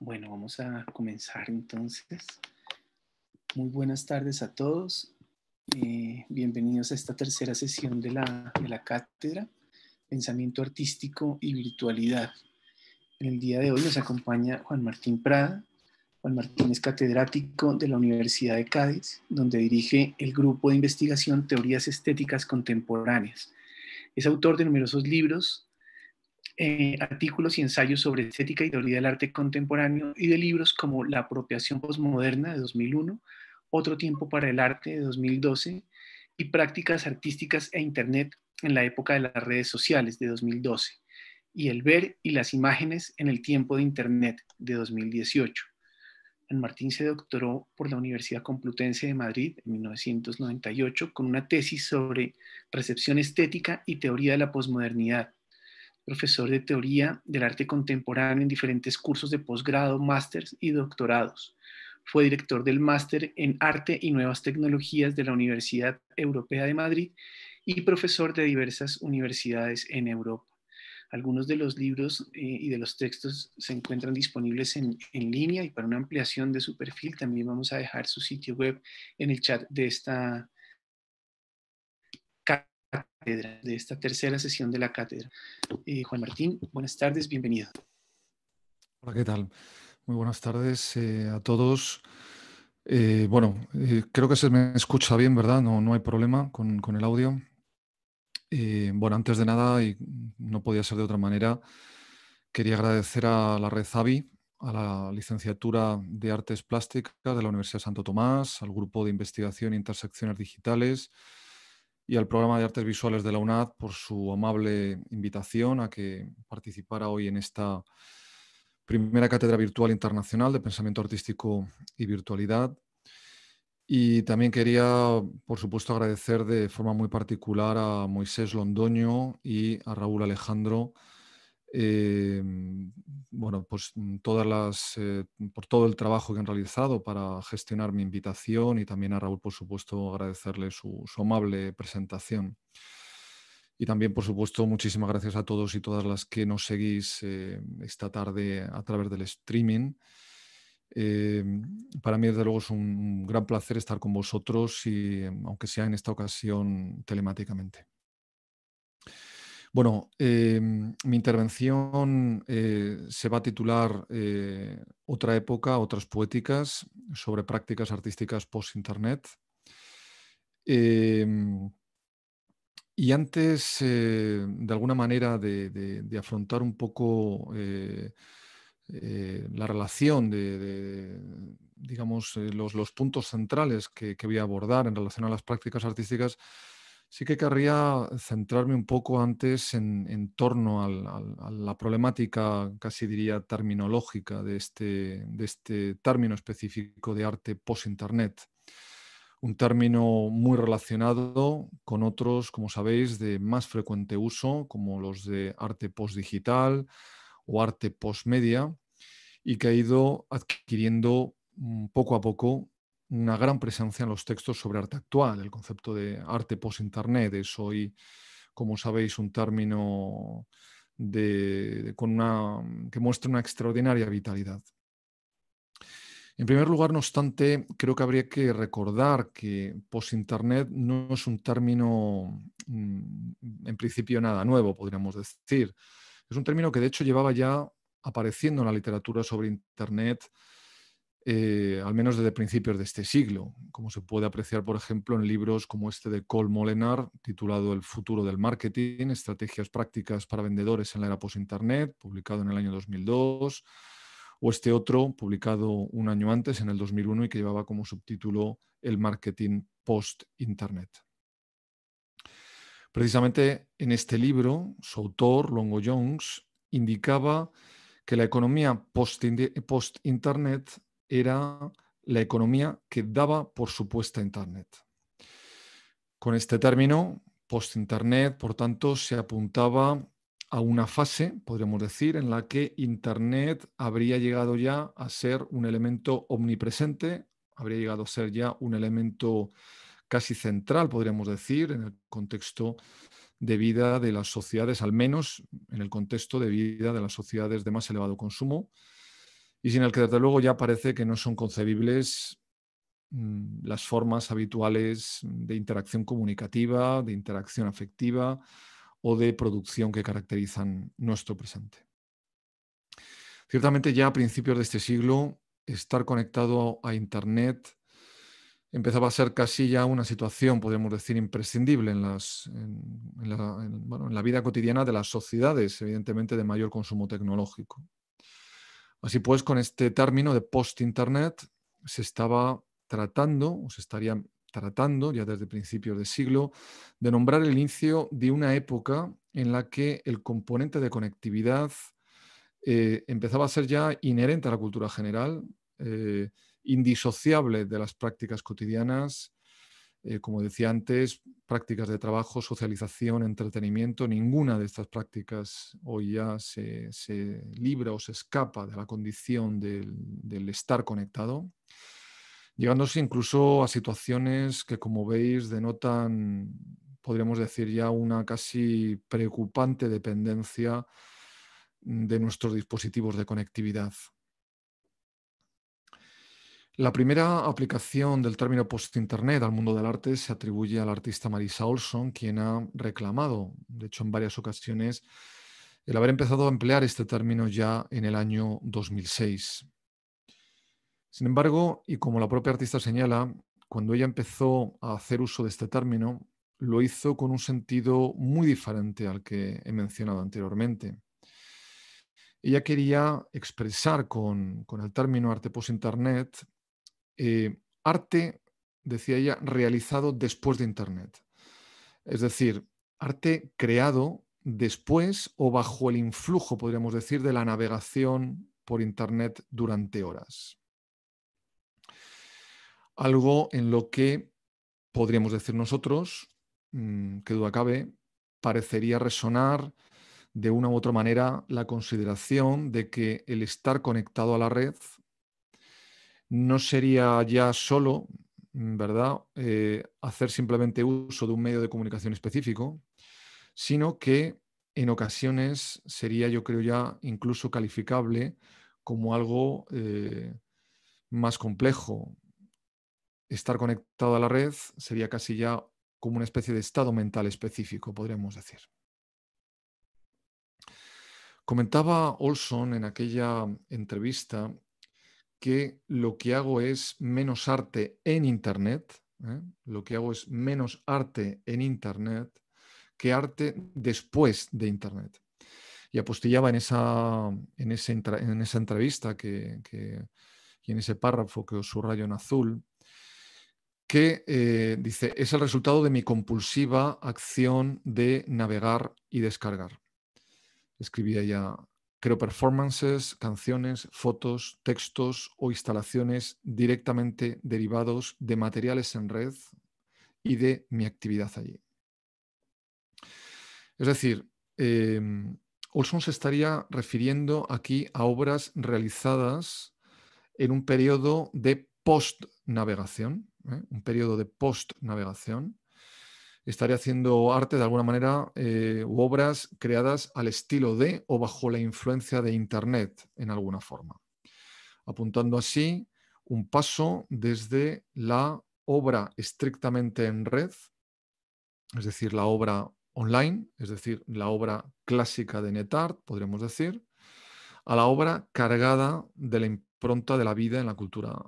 Bueno, vamos a comenzar entonces. Muy buenas tardes a todos. Eh, bienvenidos a esta tercera sesión de la, de la, cátedra Pensamiento Artístico y Virtualidad. En el día de hoy nos acompaña Juan Martín Prada. Juan Martín es catedrático de la Universidad de Cádiz, donde dirige el grupo de investigación Teorías Estéticas Contemporáneas. Es autor de numerosos libros, eh, artículos y ensayos sobre estética y teoría del arte contemporáneo y de libros como La apropiación posmoderna de 2001, Otro tiempo para el arte de 2012 y Prácticas artísticas e Internet en la época de las redes sociales de 2012 y El ver y las imágenes en el tiempo de Internet de 2018. en Martín se doctoró por la Universidad Complutense de Madrid en 1998 con una tesis sobre recepción estética y teoría de la posmodernidad profesor de teoría del arte contemporáneo en diferentes cursos de posgrado, másters y doctorados. Fue director del máster en Arte y Nuevas Tecnologías de la Universidad Europea de Madrid y profesor de diversas universidades en Europa. Algunos de los libros eh, y de los textos se encuentran disponibles en, en, línea y para una ampliación de su perfil también vamos a dejar su sitio web en el chat de esta, de esta tercera sesión de la cátedra. Eh, Juan Martín, buenas tardes, bienvenido. Hola, ¿qué tal? Muy buenas tardes eh, a todos. Eh, bueno, creo que se me escucha bien, ¿verdad? No, hay problema con, el audio. bueno, antes de nada, y no podía ser de otra manera, quería agradecer a la red Zavi, a la licenciatura de Artes Plásticas de la Universidad Santo Tomás, al grupo de investigación e Intersecciones Digitales, y al programa de Artes Visuales de la UNAD por su amable invitación a que participara hoy en esta primera cátedra virtual internacional de pensamiento artístico y virtualidad. Y también quería, por supuesto, agradecer de forma muy particular a Moisés Londoño y a Raúl Alejandro eh, bueno, pues mm, todas las, eh, por todo el trabajo que han realizado para gestionar mi invitación y también a Raúl, por supuesto, agradecerle su, amable presentación. Y también, por supuesto, muchísimas gracias a todos y todas las que nos seguís eh, esta tarde a través del streaming. para mí, desde luego, es un gran placer estar con vosotros y aunque sea en esta ocasión telemáticamente. Bueno, em, mi intervención eh, se va a titular eh, Otra época, otras poéticas sobre prácticas artísticas post-internet. Em, y antes, eh, de alguna manera, de, afrontar un poco la relación de, digamos, los, puntos centrales que voy a abordar en relación a las prácticas artísticas, Sí que querría centrarme un poco antes en, torno a la problemática, casi diría, terminológica de este, de este término específico de arte post-internet. Un término muy relacionado con otros, como sabéis, de más frecuente uso, como los de arte post-digital o arte post-media, y que ha ido adquiriendo mm, poco a poco una gran presencia en los textos sobre arte actual, el concepto de arte post-internet es hoy, como sabéis, un término que muestra una extraordinaria vitalidad. En primer lugar, no obstante, creo que habría que recordar que post-internet no es un término, mm, en principio, nada nuevo, podríamos decir. Es un término que, de hecho, llevaba ya apareciendo en la literatura sobre internet eh, al menos desde principios de este siglo, como se puede apreciar, por ejemplo, en libros como este de Cole Molinar, titulado El futuro del marketing, estrategias prácticas para vendedores en la era post-internet, publicado en el año 2002, o este otro, publicado un año antes, en el 2001, y que llevaba como subtítulo El marketing post-internet. Precisamente en este libro, su autor, Longo Jones, indicaba que la economía post-internet era la economía que daba por supuesta Internet. Con este término, post-Internet, por tanto, se apuntaba a una fase, podríamos decir, en la que Internet habría llegado ya a ser un elemento omnipresente, habría llegado a ser ya un elemento casi central, podríamos decir, en el contexto de vida de las sociedades, al menos en el contexto de vida de las sociedades de más elevado consumo, y sin el que desde luego ya parece que no son concebibles mm, las formas habituales de interacción comunicativa, de interacción afectiva o de producción que caracterizan nuestro presente. Ciertamente ya a principios de este siglo, estar conectado a Internet empezaba a ser casi ya una situación, podemos decir, imprescindible en la vida cotidiana de las sociedades, evidentemente de mayor consumo tecnológico. Así pues, con este término de post-internet se estaba tratando, o se estaría tratando ya desde principios de siglo, de nombrar el inicio de una época en la que el componente de conectividad eh, empezaba a ser ya inherente a la cultura general, eh, indisociable de las prácticas cotidianas eh, como decía antes, prácticas de trabajo, socialización, entretenimiento, ninguna de estas prácticas hoy ya se, libra o se escapa de la condición del, del estar conectado, llegándose incluso a situaciones que, como veis, denotan, podríamos decir ya, una casi preocupante dependencia de nuestros dispositivos de conectividad. La primera aplicación del término post-internet al mundo del arte se atribuye al artista Marisa Olson, quien ha reclamado, de hecho en varias ocasiones, el haber empezado a emplear este término ya en el año 2006. Sin embargo, y como la propia artista señala, cuando ella empezó a hacer uso de este término, lo hizo con un sentido muy diferente al que he mencionado anteriormente ella quería expresar con, con, el término arte post-internet eh, arte, decía ella, realizado después de Internet. Es decir, arte creado después o bajo el influjo, podríamos decir, de la navegación por Internet durante horas. Algo en lo que podríamos decir nosotros, mm, que duda cabe, parecería resonar de una u otra manera la consideración de que el estar conectado a la red no sería ya solo, mm, ¿verdad?, eh, hacer simplemente uso de un medio de comunicación específico, sino que en ocasiones sería, yo creo, ya incluso calificable como algo eh, más complejo. Estar conectado a la red sería casi ya como una especie de estado mental específico, podríamos decir. Comentaba Olson en aquella entrevista que lo que hago es menos arte en Internet, ¿eh? lo que hago es menos arte en Internet que arte después de Internet. Y apostillaba en esa, en en esa entrevista que, y en ese párrafo que os subrayo en azul, que eh, dice, es el resultado de mi compulsiva acción de navegar y descargar. Escribía ya Creo performances, canciones, fotos, textos o instalaciones directamente derivados de materiales en red y de mi actividad allí. Es decir, em, Olson se estaría refiriendo aquí a obras realizadas en un periodo de post-navegación, ¿eh? un periodo de post-navegación, estaría haciendo arte de alguna manera eh, u obras creadas al estilo de o bajo la influencia de Internet en alguna forma, apuntando así un paso desde la obra estrictamente en red, es decir, la obra online, es decir, la obra clásica de NetArt, podríamos decir, a la obra cargada de la impronta de la vida en la cultura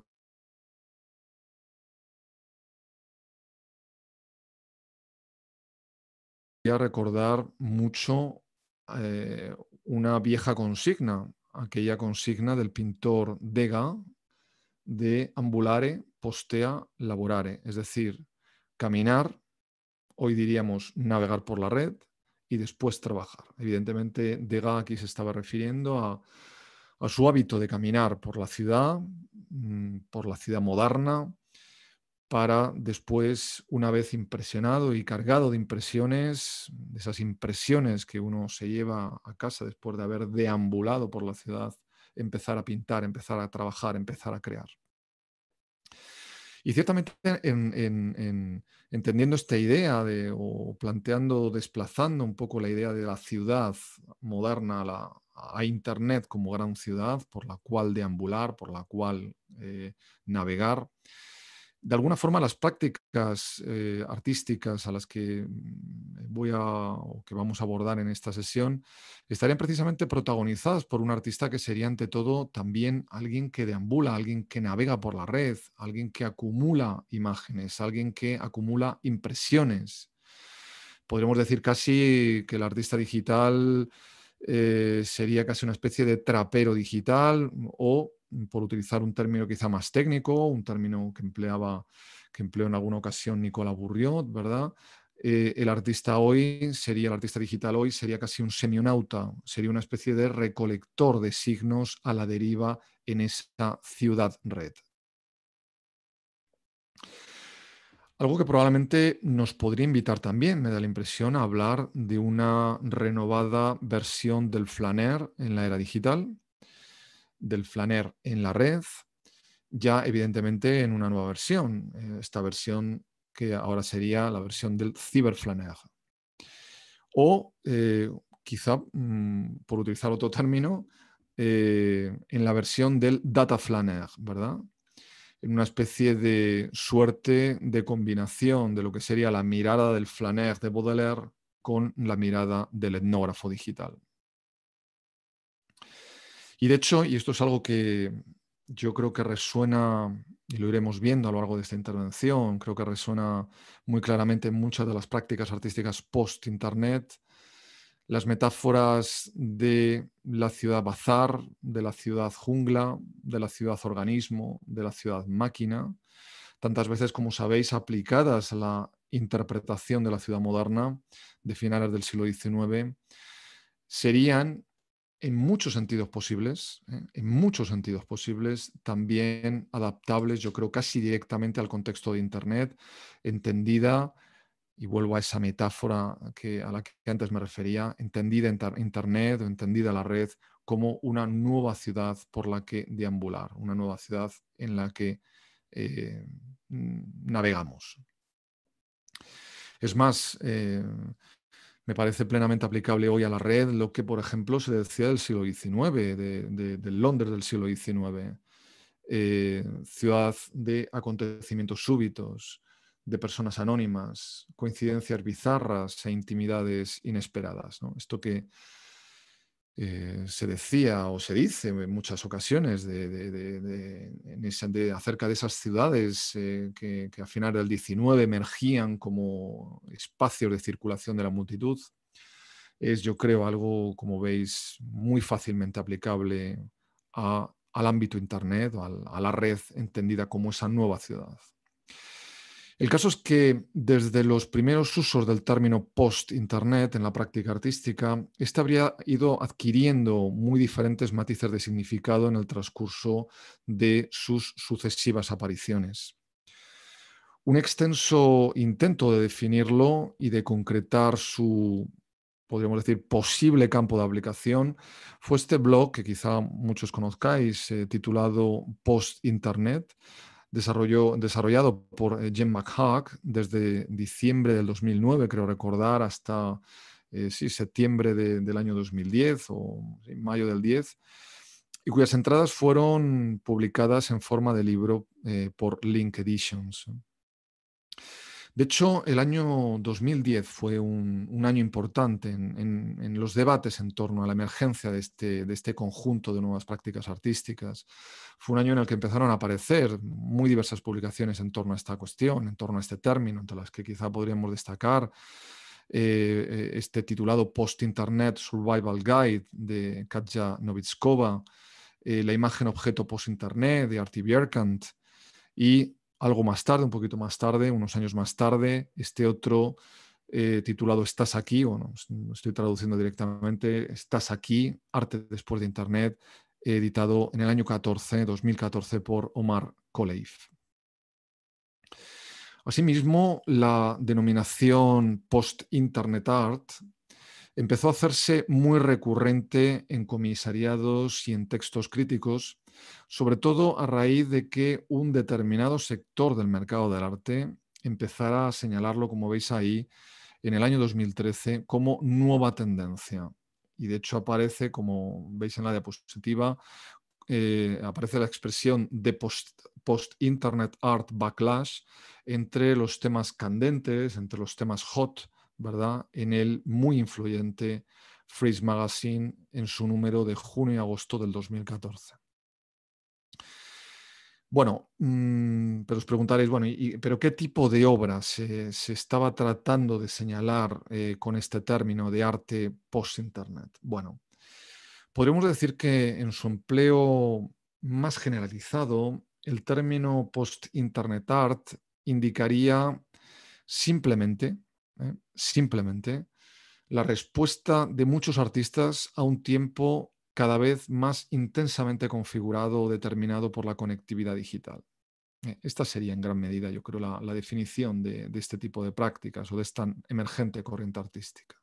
a recordar mucho eh, una vieja consigna, aquella consigna del pintor Dega de ambulare postea laborare, es decir, caminar, hoy diríamos navegar por la red y después trabajar. Evidentemente, Dega aquí se estaba refiriendo a, a su hábito de caminar por la ciudad, mm, por la ciudad moderna, para después, una vez impresionado y cargado de impresiones, de esas impresiones que uno se lleva a casa después de haber deambulado por la ciudad, empezar a pintar, empezar a trabajar, empezar a crear. Y ciertamente, entendiendo esta idea de, o planteando, desplazando un poco la idea de la ciudad moderna a, Internet como gran ciudad por la cual deambular, por la cual eh, navegar, de alguna forma las prácticas eh, artísticas a las que mm, voy a que vamos a abordar en esta sesión estarían precisamente protagonizadas por un artista que sería ante todo también alguien que deambula, alguien que navega por la red, alguien que acumula imágenes, alguien que acumula impresiones. Podríamos decir casi que el artista digital eh, sería casi una especie de trapero digital o Mm, por utilizar un término quizá más técnico, un término que empleaba, que empleó en alguna ocasión Nicola Burriot, ¿verdad? Eh, el artista hoy sería, el artista digital hoy sería casi un semionauta, sería una especie de recolector de signos a la deriva en esta ciudad red. Algo que probablemente nos podría invitar también, me da la impresión, a hablar de una renovada versión del flaner en la era digital, del Flaner en la red, ya evidentemente en una nueva versión, eh, esta versión que ahora sería la versión del ciberflaner O eh, quizá, mm, por utilizar otro término, eh, en la versión del Data Flaner, ¿verdad? En una especie de suerte de combinación de lo que sería la mirada del Flaner de Baudelaire con la mirada del etnógrafo digital. Y de hecho, y esto es algo que yo creo que resuena, y lo iremos viendo a lo largo de esta intervención, creo que resuena muy claramente en muchas de las prácticas artísticas post-internet, las metáforas de la ciudad bazar, de la ciudad jungla, de la ciudad organismo, de la ciudad máquina, tantas veces como sabéis aplicadas a la interpretación de la ciudad moderna de finales del siglo XIX, serían en muchos sentidos posibles, ¿eh? en muchos sentidos posibles, también adaptables, yo creo, casi directamente al contexto de Internet, entendida, y vuelvo a esa metáfora que, a la que antes me refería, entendida Internet o entendida la red como una nueva ciudad por la que deambular, una nueva ciudad en la que eh, navegamos. Es más, eh, me parece plenamente aplicable hoy a la red lo que, por ejemplo, se decía del siglo XIX, de, Londres del siglo XIX, eh, ciudad de acontecimientos súbitos, de personas anónimas, coincidencias bizarras e intimidades inesperadas. Esto que eh, se decía o se dice en muchas ocasiones acerca de esas ciudades eh, que, a finales final del 19 emergían como espacios de circulación de la multitud. Es, yo creo, algo, como veis, muy fácilmente aplicable al ámbito Internet, o a la red entendida como esa nueva ciudad. El caso es que desde los primeros usos del término post-internet en la práctica artística, este habría ido adquiriendo muy diferentes matices de significado en el transcurso de sus sucesivas apariciones. Un extenso intento de definirlo y de concretar su podríamos decir, posible campo de aplicación, fue este blog que quizá muchos conozcáis, eh, titulado Post Internet, desarrolló, desarrollado por eh, Jim McHugh desde diciembre del 2009, creo recordar, hasta eh, septiembre del año 2010 o mayo del 10, y cuyas entradas fueron publicadas en forma de libro eh, por Link Editions. De hecho, el año 2010 fue un, año importante en, los debates en torno a la emergencia de este, de este, conjunto de nuevas prácticas artísticas. Fue un año en el que empezaron a aparecer muy diversas publicaciones en torno a esta cuestión, en torno a este término, entre las que quizá podríamos destacar eh, este titulado Post-Internet Survival Guide de Katja Novitskova, eh, la imagen objeto post-Internet de Artie Bierkant y algo más tarde, un poquito más tarde, unos años más tarde, este otro eh, titulado Estás aquí, o estoy traduciendo directamente, Estás aquí, Arte después de Internet, editado en el año 14, 2014, por Omar Koleif. Asimismo, la denominación Post-Internet Art empezó a hacerse muy recurrente en comisariados y en textos críticos, sobre todo a raíz de que un determinado sector del mercado del arte empezara a señalarlo, como veis ahí, en el año 2013 como nueva tendencia. Y de hecho aparece, como veis en la diapositiva, eh, aparece la expresión de post-internet art backlash entre los temas candentes, entre los temas hot en el muy influyente Freeze Magazine en su número de junio y agosto del 2014. Bueno, mm, pero os preguntaréis, bueno, ¿pero qué tipo de obra se, estaba tratando de señalar eh, con este término de arte post-internet? Bueno, podríamos decir que en su empleo más generalizado, el término post-internet art indicaría simplemente ¿eh? Simplemente la respuesta de muchos artistas a un tiempo cada vez más intensamente configurado o determinado por la conectividad digital. ¿eh? Esta sería en gran medida, yo creo, la, definición de, este tipo de prácticas o de esta emergente corriente artística.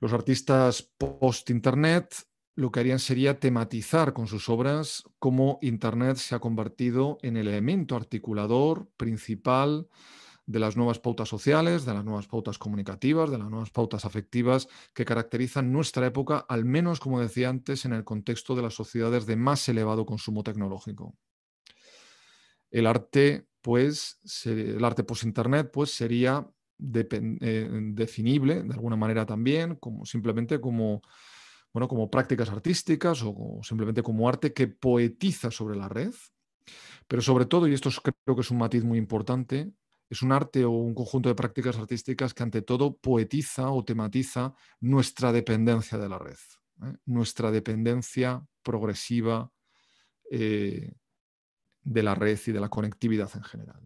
Los artistas post-Internet lo que harían sería tematizar con sus obras cómo Internet se ha convertido en el elemento articulador principal de las nuevas pautas sociales, de las nuevas pautas comunicativas, de las nuevas pautas afectivas que caracterizan nuestra época, al menos, como decía antes, en el contexto de las sociedades de más elevado consumo tecnológico. El arte, pues, el arte post-internet, pues, sería eh, definible, de alguna manera también, como, simplemente como bueno, como prácticas artísticas o, simplemente como arte que poetiza sobre la red, pero sobre todo, y esto creo que es un matiz muy importante, es un arte o un conjunto de prácticas artísticas que ante todo poetiza o tematiza nuestra dependencia de la red, ¿eh? nuestra dependencia progresiva eh, de la red y de la conectividad en general.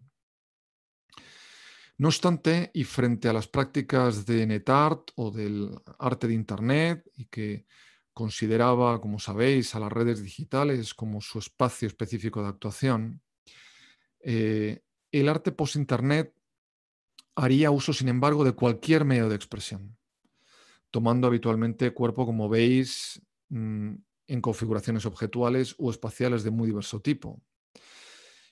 No obstante, y frente a las prácticas de NetArt o del arte de Internet, y que consideraba, como sabéis, a las redes digitales como su espacio específico de actuación, eh, el arte post-internet haría uso, sin embargo, de cualquier medio de expresión, tomando habitualmente cuerpo, como veis, mm, en configuraciones objetuales o espaciales de muy diverso tipo.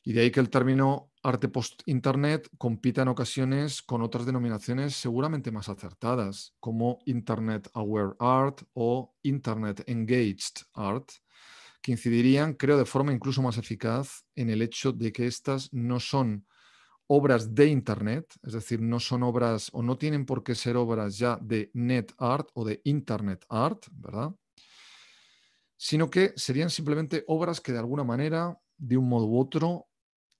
Y de ahí que el término arte post-internet compita en ocasiones con otras denominaciones seguramente más acertadas, como Internet Aware Art o Internet Engaged Art, que incidirían, creo, de forma incluso más eficaz en el hecho de que estas no son obras de Internet, es decir, no son obras o no tienen por qué ser obras ya de net art o de Internet art, ¿verdad? Sino que serían simplemente obras que de alguna manera, de un modo u otro,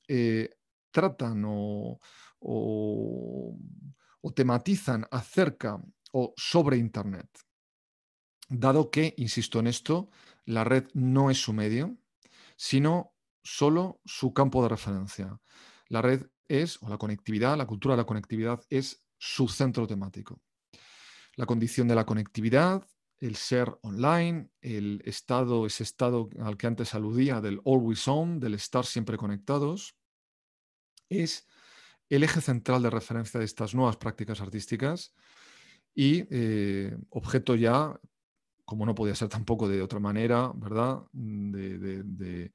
eh, tratan o, o tematizan acerca o sobre Internet. Dado que, insisto en esto, la red no es su medio, sino solo su campo de referencia. La red es, o la conectividad, la cultura de la conectividad es su centro temático. La condición de la conectividad, el ser online, el estado, ese estado al que antes aludía del always on, del estar siempre conectados, es el eje central de referencia de estas nuevas prácticas artísticas y eh, objeto ya como no podía ser tampoco de otra manera, ¿verdad? Mm, de,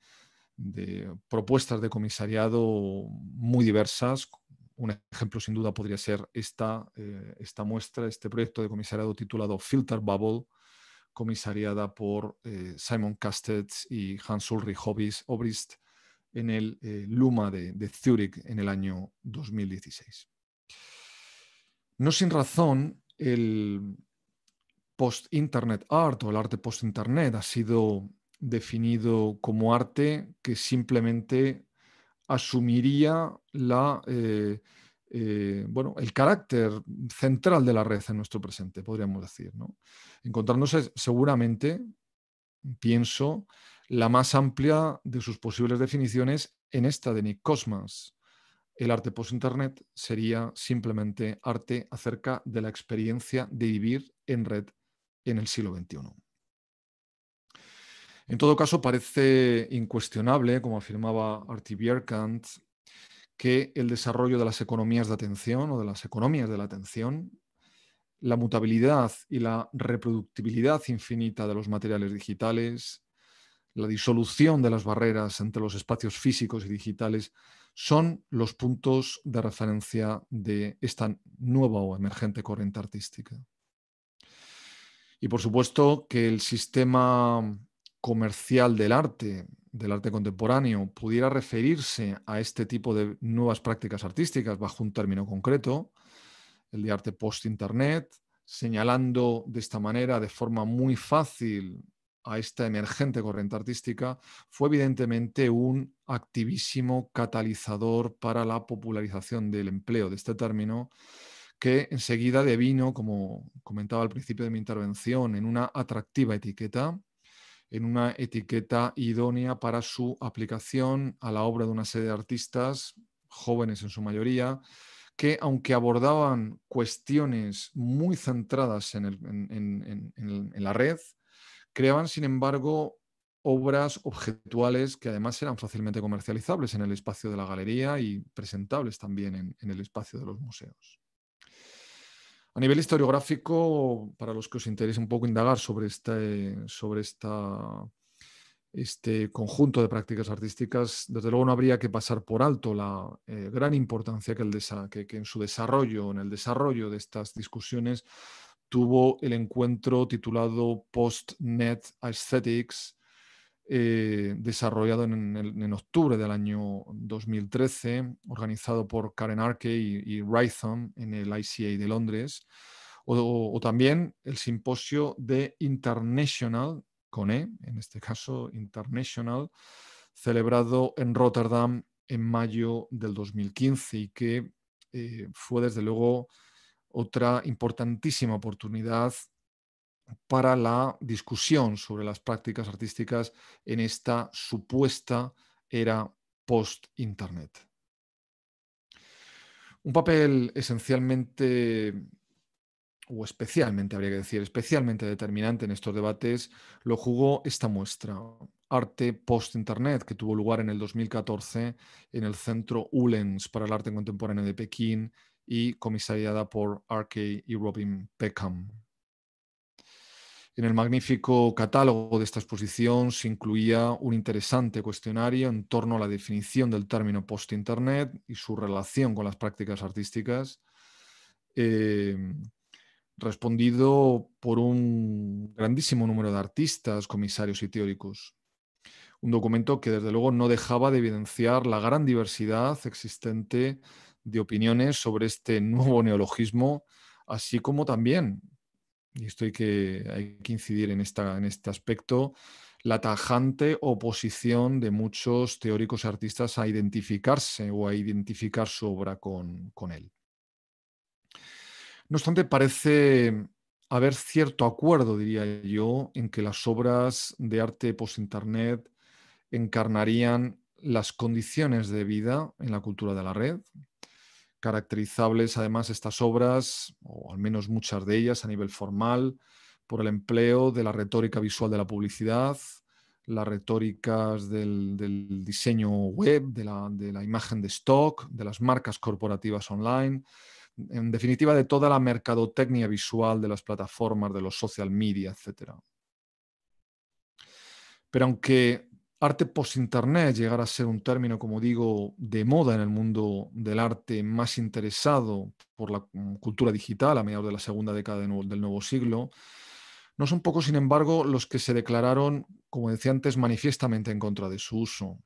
propuestas de comisariado muy diversas. Un ejemplo sin duda podría ser esta, eh, esta muestra, este proyecto de comisariado titulado Filter Bubble, comisariada por eh, Simon Castets y Hans Ulrich Obrist en el eh, Luma de, de en el año 2016. No sin razón, el, post-internet art o el arte post-internet ha sido definido como arte que simplemente asumiría la, eh, eh, bueno, el carácter central de la red en nuestro presente, podríamos decir. ¿no? Encontrándose seguramente, pienso, la más amplia de sus posibles definiciones en esta de Nick Cosmas. El arte post-internet sería simplemente arte acerca de la experiencia de vivir en red en el siglo XXI. En todo caso, parece incuestionable, como afirmaba Bierkant, que el desarrollo de las economías de atención o de las economías de la atención, la mutabilidad y la reproductibilidad infinita de los materiales digitales, la disolución de las barreras entre los espacios físicos y digitales, son los puntos de referencia de esta nueva o emergente corriente artística. Y por supuesto que el sistema comercial del arte, del arte contemporáneo, pudiera referirse a este tipo de nuevas prácticas artísticas bajo un término concreto, el de arte post-internet, señalando de esta manera, de forma muy fácil, a esta emergente corriente artística, fue evidentemente un activísimo catalizador para la popularización del empleo de este término que enseguida devino, como comentaba al principio de mi intervención, en una atractiva etiqueta, en una etiqueta idónea para su aplicación a la obra de una serie de artistas, jóvenes en su mayoría, que aunque abordaban cuestiones muy centradas en, en, la red, creaban sin embargo obras objetuales que además eran fácilmente comercializables en el espacio de la galería y presentables también en el espacio de los museos. A nivel historiográfico, para los que os interese un poco indagar sobre, este, sobre este conjunto de prácticas artísticas, desde luego no habría que pasar por alto la eh, gran importancia que, el que en su desarrollo, en el desarrollo de estas discusiones, tuvo el encuentro titulado Post-Net Aesthetics, eh, desarrollado en, octubre del año 2013, organizado por Karen Arke y, Rython en el ICA de Londres, o, también el simposio de International, con e, en este caso International, celebrado en Rotterdam en mayo del 2015 y que eh, fue desde luego otra importantísima oportunidad para la discusión sobre las prácticas artísticas en esta supuesta era post-Internet. Un papel esencialmente o especialmente, habría que decir, especialmente determinante en estos debates, lo jugó esta muestra, Arte Post-Internet, que tuvo lugar en el 2014 en el Centro Ullens para el Arte Contemporáneo de Pekín y comisariada por R.K. y Robin Peckham. En el magnífico catálogo de esta exposición se incluía un interesante cuestionario en torno a la definición del término post-internet y su relación con las prácticas artísticas, eh, respondido por un grandísimo número de artistas, comisarios y teóricos. Un documento que desde luego no dejaba de evidenciar la gran diversidad existente de opiniones sobre este nuevo neologismo, así como también y esto hay que, hay que incidir en, este aspecto la tajante oposición de muchos teóricos y artistas a identificarse o a identificar su obra con, con él. No obstante, parece haber cierto acuerdo, diría yo, en que las obras de arte post-internet encarnarían las condiciones de vida en la cultura de la red, caracterizables además estas obras, o al menos muchas de ellas a nivel formal, por el empleo de la retórica visual de la publicidad, las retóricas del, diseño web, de la, de la imagen de stock, de las marcas corporativas online, en definitiva de toda la mercadotecnia visual de las plataformas, de los social media, etc. Pero aunque Arte post-internet llegará a ser un término, como digo, de moda en el mundo del arte más interesado por la mm, cultura digital a mediados de la segunda década del nuevo siglo. No son pocos, sin embargo, los que se declararon, como decía antes, manifiestamente en contra de su uso.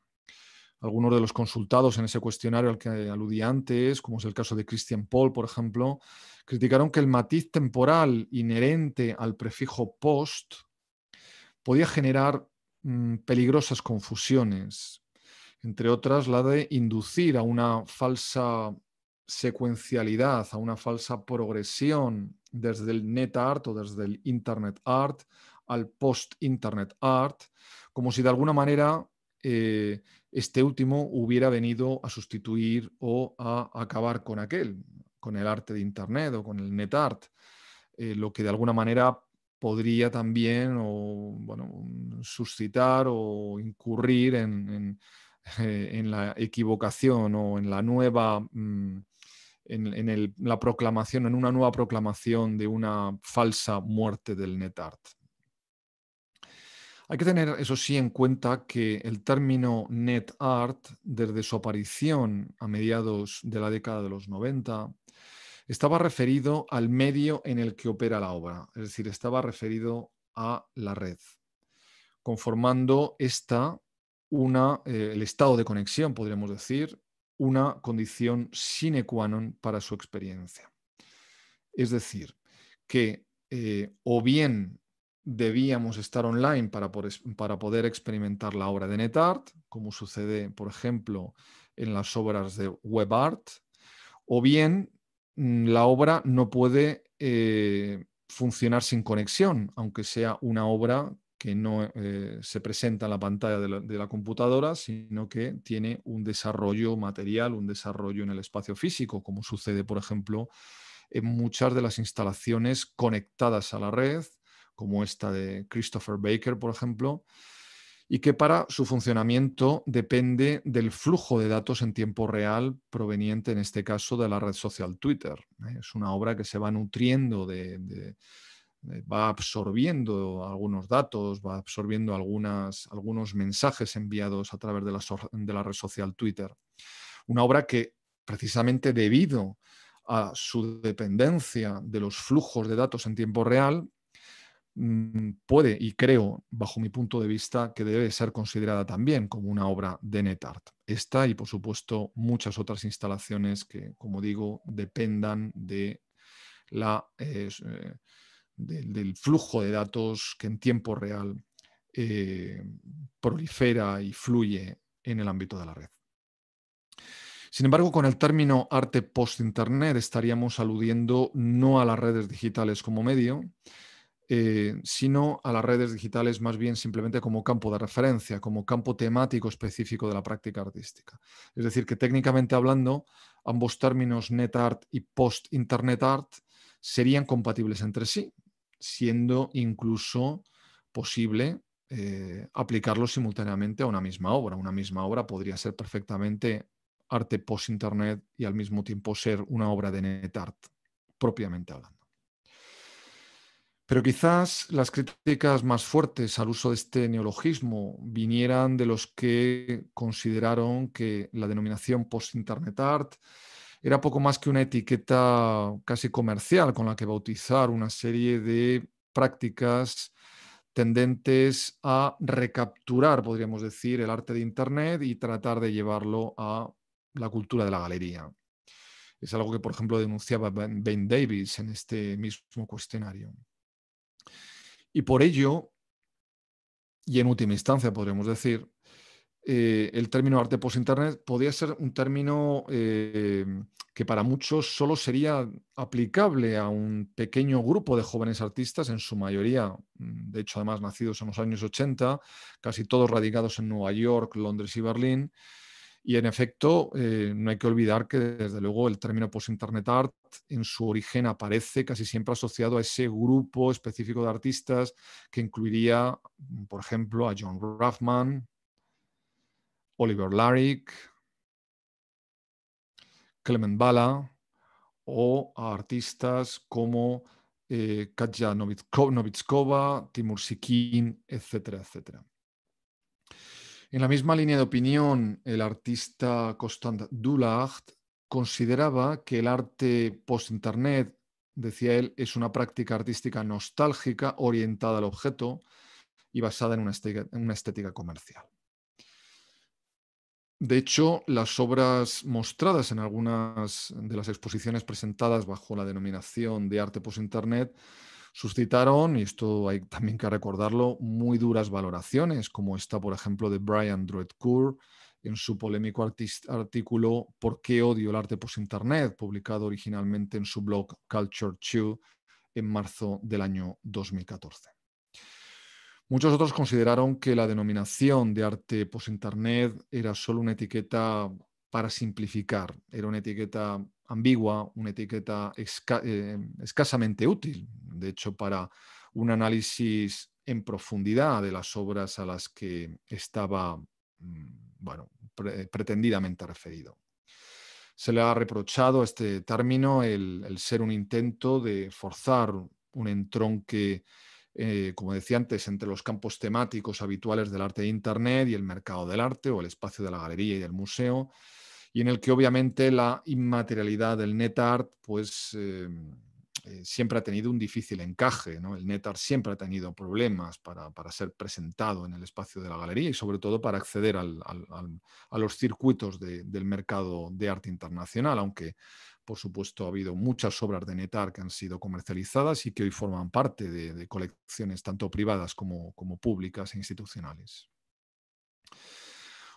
Algunos de los consultados en ese cuestionario al que aludí antes, como es el caso de Christian Paul, por ejemplo, criticaron que el matiz temporal inherente al prefijo post podía generar Mm, peligrosas confusiones, entre otras la de inducir a una falsa secuencialidad, a una falsa progresión desde el net art o desde el internet art al post-internet art, como si de alguna manera eh, este último hubiera venido a sustituir o a acabar con aquel, con el arte de internet o con el net art, eh, lo que de alguna manera podría también o, bueno, suscitar o incurrir en, la equivocación o en la nueva, mm, en, el, la proclamación, en una nueva proclamación de una falsa muerte del net art. Hay que tener, eso sí, en cuenta que el término net art, desde su aparición a mediados de la década de los 90, estaba referido al medio en el que opera la obra, es decir, estaba referido a la red, conformando esta una, eh, el estado de conexión, podríamos decir, una condición sine qua non para su experiencia. Es decir, que eh, o bien debíamos estar online para, para, poder experimentar la obra de NetArt, como sucede, por ejemplo, en las obras de WebArt, o bien Mm, la obra no puede eh, funcionar sin conexión, aunque sea una obra que no eh, se presenta en la pantalla de la, computadora, sino que tiene un desarrollo material, un desarrollo en el espacio físico, como sucede, por ejemplo, en muchas de las instalaciones conectadas a la red, como esta de Christopher Baker, por ejemplo, y que para su funcionamiento depende del flujo de datos en tiempo real proveniente, en este caso, de la red social Twitter. ¿eh? Es una obra que se va nutriendo de, va absorbiendo algunos datos, va absorbiendo algunas, algunos mensajes enviados a través de la, red social Twitter. Una obra que precisamente debido a su dependencia de los flujos de datos en tiempo real, Mm, puede y creo, bajo mi punto de vista, que debe ser considerada también como una obra de net art. Esta y, por supuesto, muchas otras instalaciones que, como digo, dependan de la, eh, eh, del flujo de datos que en tiempo real eh, prolifera y fluye en el ámbito de la red. Sin embargo, con el término arte post-internet estaríamos aludiendo no a las redes digitales como medio, eh, sino a las redes digitales más bien simplemente como campo de referencia, como campo temático específico de la práctica artística. Es decir, que técnicamente hablando, ambos términos net art y post-Internet Art serían compatibles entre sí, siendo incluso posible eh, aplicarlos simultáneamente a una misma obra. Una misma obra podría ser perfectamente arte post-internet y al mismo tiempo ser una obra de net art, propiamente hablando. Pero quizás las críticas más fuertes al uso de este neologismo vinieran de los que consideraron que la denominación post-internet art era poco más que una etiqueta casi comercial con la que bautizar una serie de prácticas tendentes a recapturar, podríamos decir, el arte de Internet y tratar de llevarlo a la cultura de la galería. Es algo que, por ejemplo, denunciaba Ben Davis en este mismo cuestionario. Y por ello, y en última instancia podríamos decir, eh, el término arte post-internet podría ser un término eh, que para muchos solo sería aplicable a un pequeño grupo de jóvenes artistas, en su mayoría, mm, de hecho además nacidos en los años 80, casi todos radicados en Nueva York, Londres y Berlín, y en efecto, eh, no hay que olvidar que desde luego el término post-internet art en su origen aparece casi siempre asociado a ese grupo específico de artistas que incluiría, por ejemplo, a John Raffman, Oliver Larick, Clement Bala o a artistas como eh, Katja Novitskova, Timur Sikin, etcétera, etcétera. En la misma línea de opinión, el artista Constant Dulacht consideraba que el arte post-internet, decía él, es una práctica artística nostálgica, orientada al objeto y basada en una estética, en una estética comercial. De hecho, las obras mostradas en algunas de las exposiciones presentadas bajo la denominación de arte post-internet suscitaron, y esto hay también que recordarlo, muy duras valoraciones, como esta, por ejemplo, de Brian cur en su polémico artículo ¿Por qué odio el arte post-internet?, publicado originalmente en su blog Culture Chew en marzo del año 2014. Muchos otros consideraron que la denominación de arte post-internet era solo una etiqueta para simplificar, era una etiqueta ambigua, una etiqueta eh, escasamente útil, de hecho, para un análisis en profundidad de las obras a las que estaba mm, pretendidamente referido. Se le ha reprochado a este término el, ser un intento de forzar un entronque, eh, como decía antes, entre los campos temáticos habituales del arte de Internet y el mercado del arte o el espacio de la galería y del museo, y en el que obviamente la inmaterialidad del net art pues em, eh, siempre ha tenido un difícil encaje. El net siempre ha tenido problemas para, ser presentado en el espacio de la galería y sobre todo para acceder a los circuitos del mercado de arte internacional, aunque por supuesto, ha habido muchas obras de netart que han sido comercializadas y que hoy forman parte de, colecciones tanto privadas como públicas e institucionales.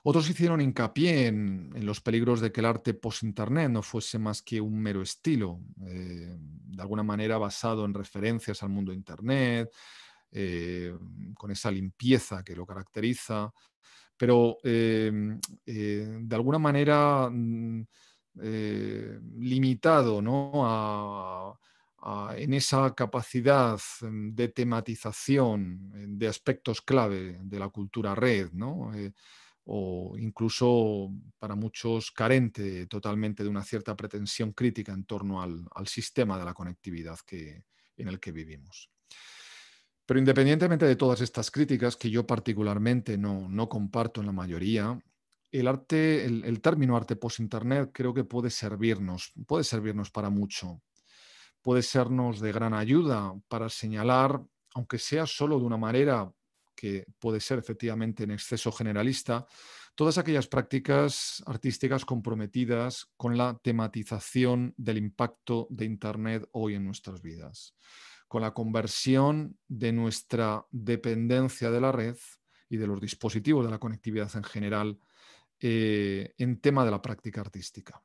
Otros hicieron hincapié en, los peligros de que el arte post-internet no fuese más que un mero estilo, eh, de alguna manera basado en referencias al mundo internet, eh, con esa limpieza que lo caracteriza, pero em, eh, de alguna manera mm, limitado en esa capacidad mm, de tematización de aspectos clave de la cultura red. ¿no? o incluso para muchos carente totalmente de una cierta pretensión crítica en torno al, sistema de la conectividad que, en el que vivimos. Pero independientemente de todas estas críticas, que yo particularmente no, comparto en la mayoría, el, arte, el, el término arte post-internet creo que puede servirnos, puede servirnos para mucho, puede sernos de gran ayuda para señalar, aunque sea solo de una manera que puede ser efectivamente en exceso generalista, todas aquellas prácticas artísticas comprometidas con la tematización del impacto de Internet hoy en nuestras vidas, con la conversión de nuestra dependencia de la red y de los dispositivos de la conectividad en general eh, en tema de la práctica artística.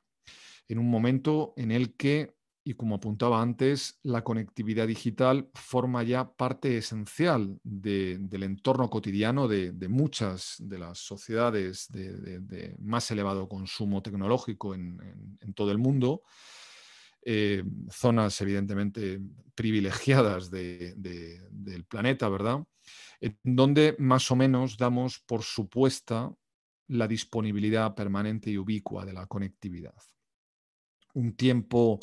En un momento en el que y como apuntaba antes, la conectividad digital forma ya parte esencial del entorno cotidiano de, muchas de las sociedades de, más elevado consumo tecnológico en, todo el mundo. Eh, zonas evidentemente privilegiadas del planeta, ¿verdad? En donde más o menos damos por supuesta la disponibilidad permanente y ubicua de la conectividad. Un tiempo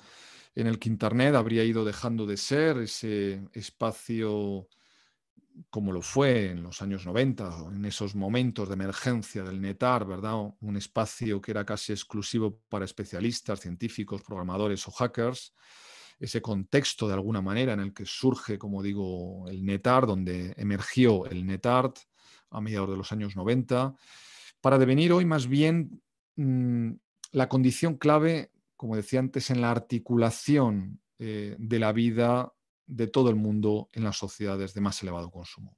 en el que Internet habría ido dejando de ser ese espacio como lo fue en los años 90, en esos momentos de emergencia del NETAR, ¿verdad? Un espacio que era casi exclusivo para especialistas, científicos, programadores o hackers. Ese contexto, de alguna manera, en el que surge, como digo, el NETAR, donde emergió el NETART a mediados de los años 90, para devenir hoy más bien mm, la condición clave como decía antes, en la articulación eh, de la vida de todo el mundo en las sociedades de más elevado consumo.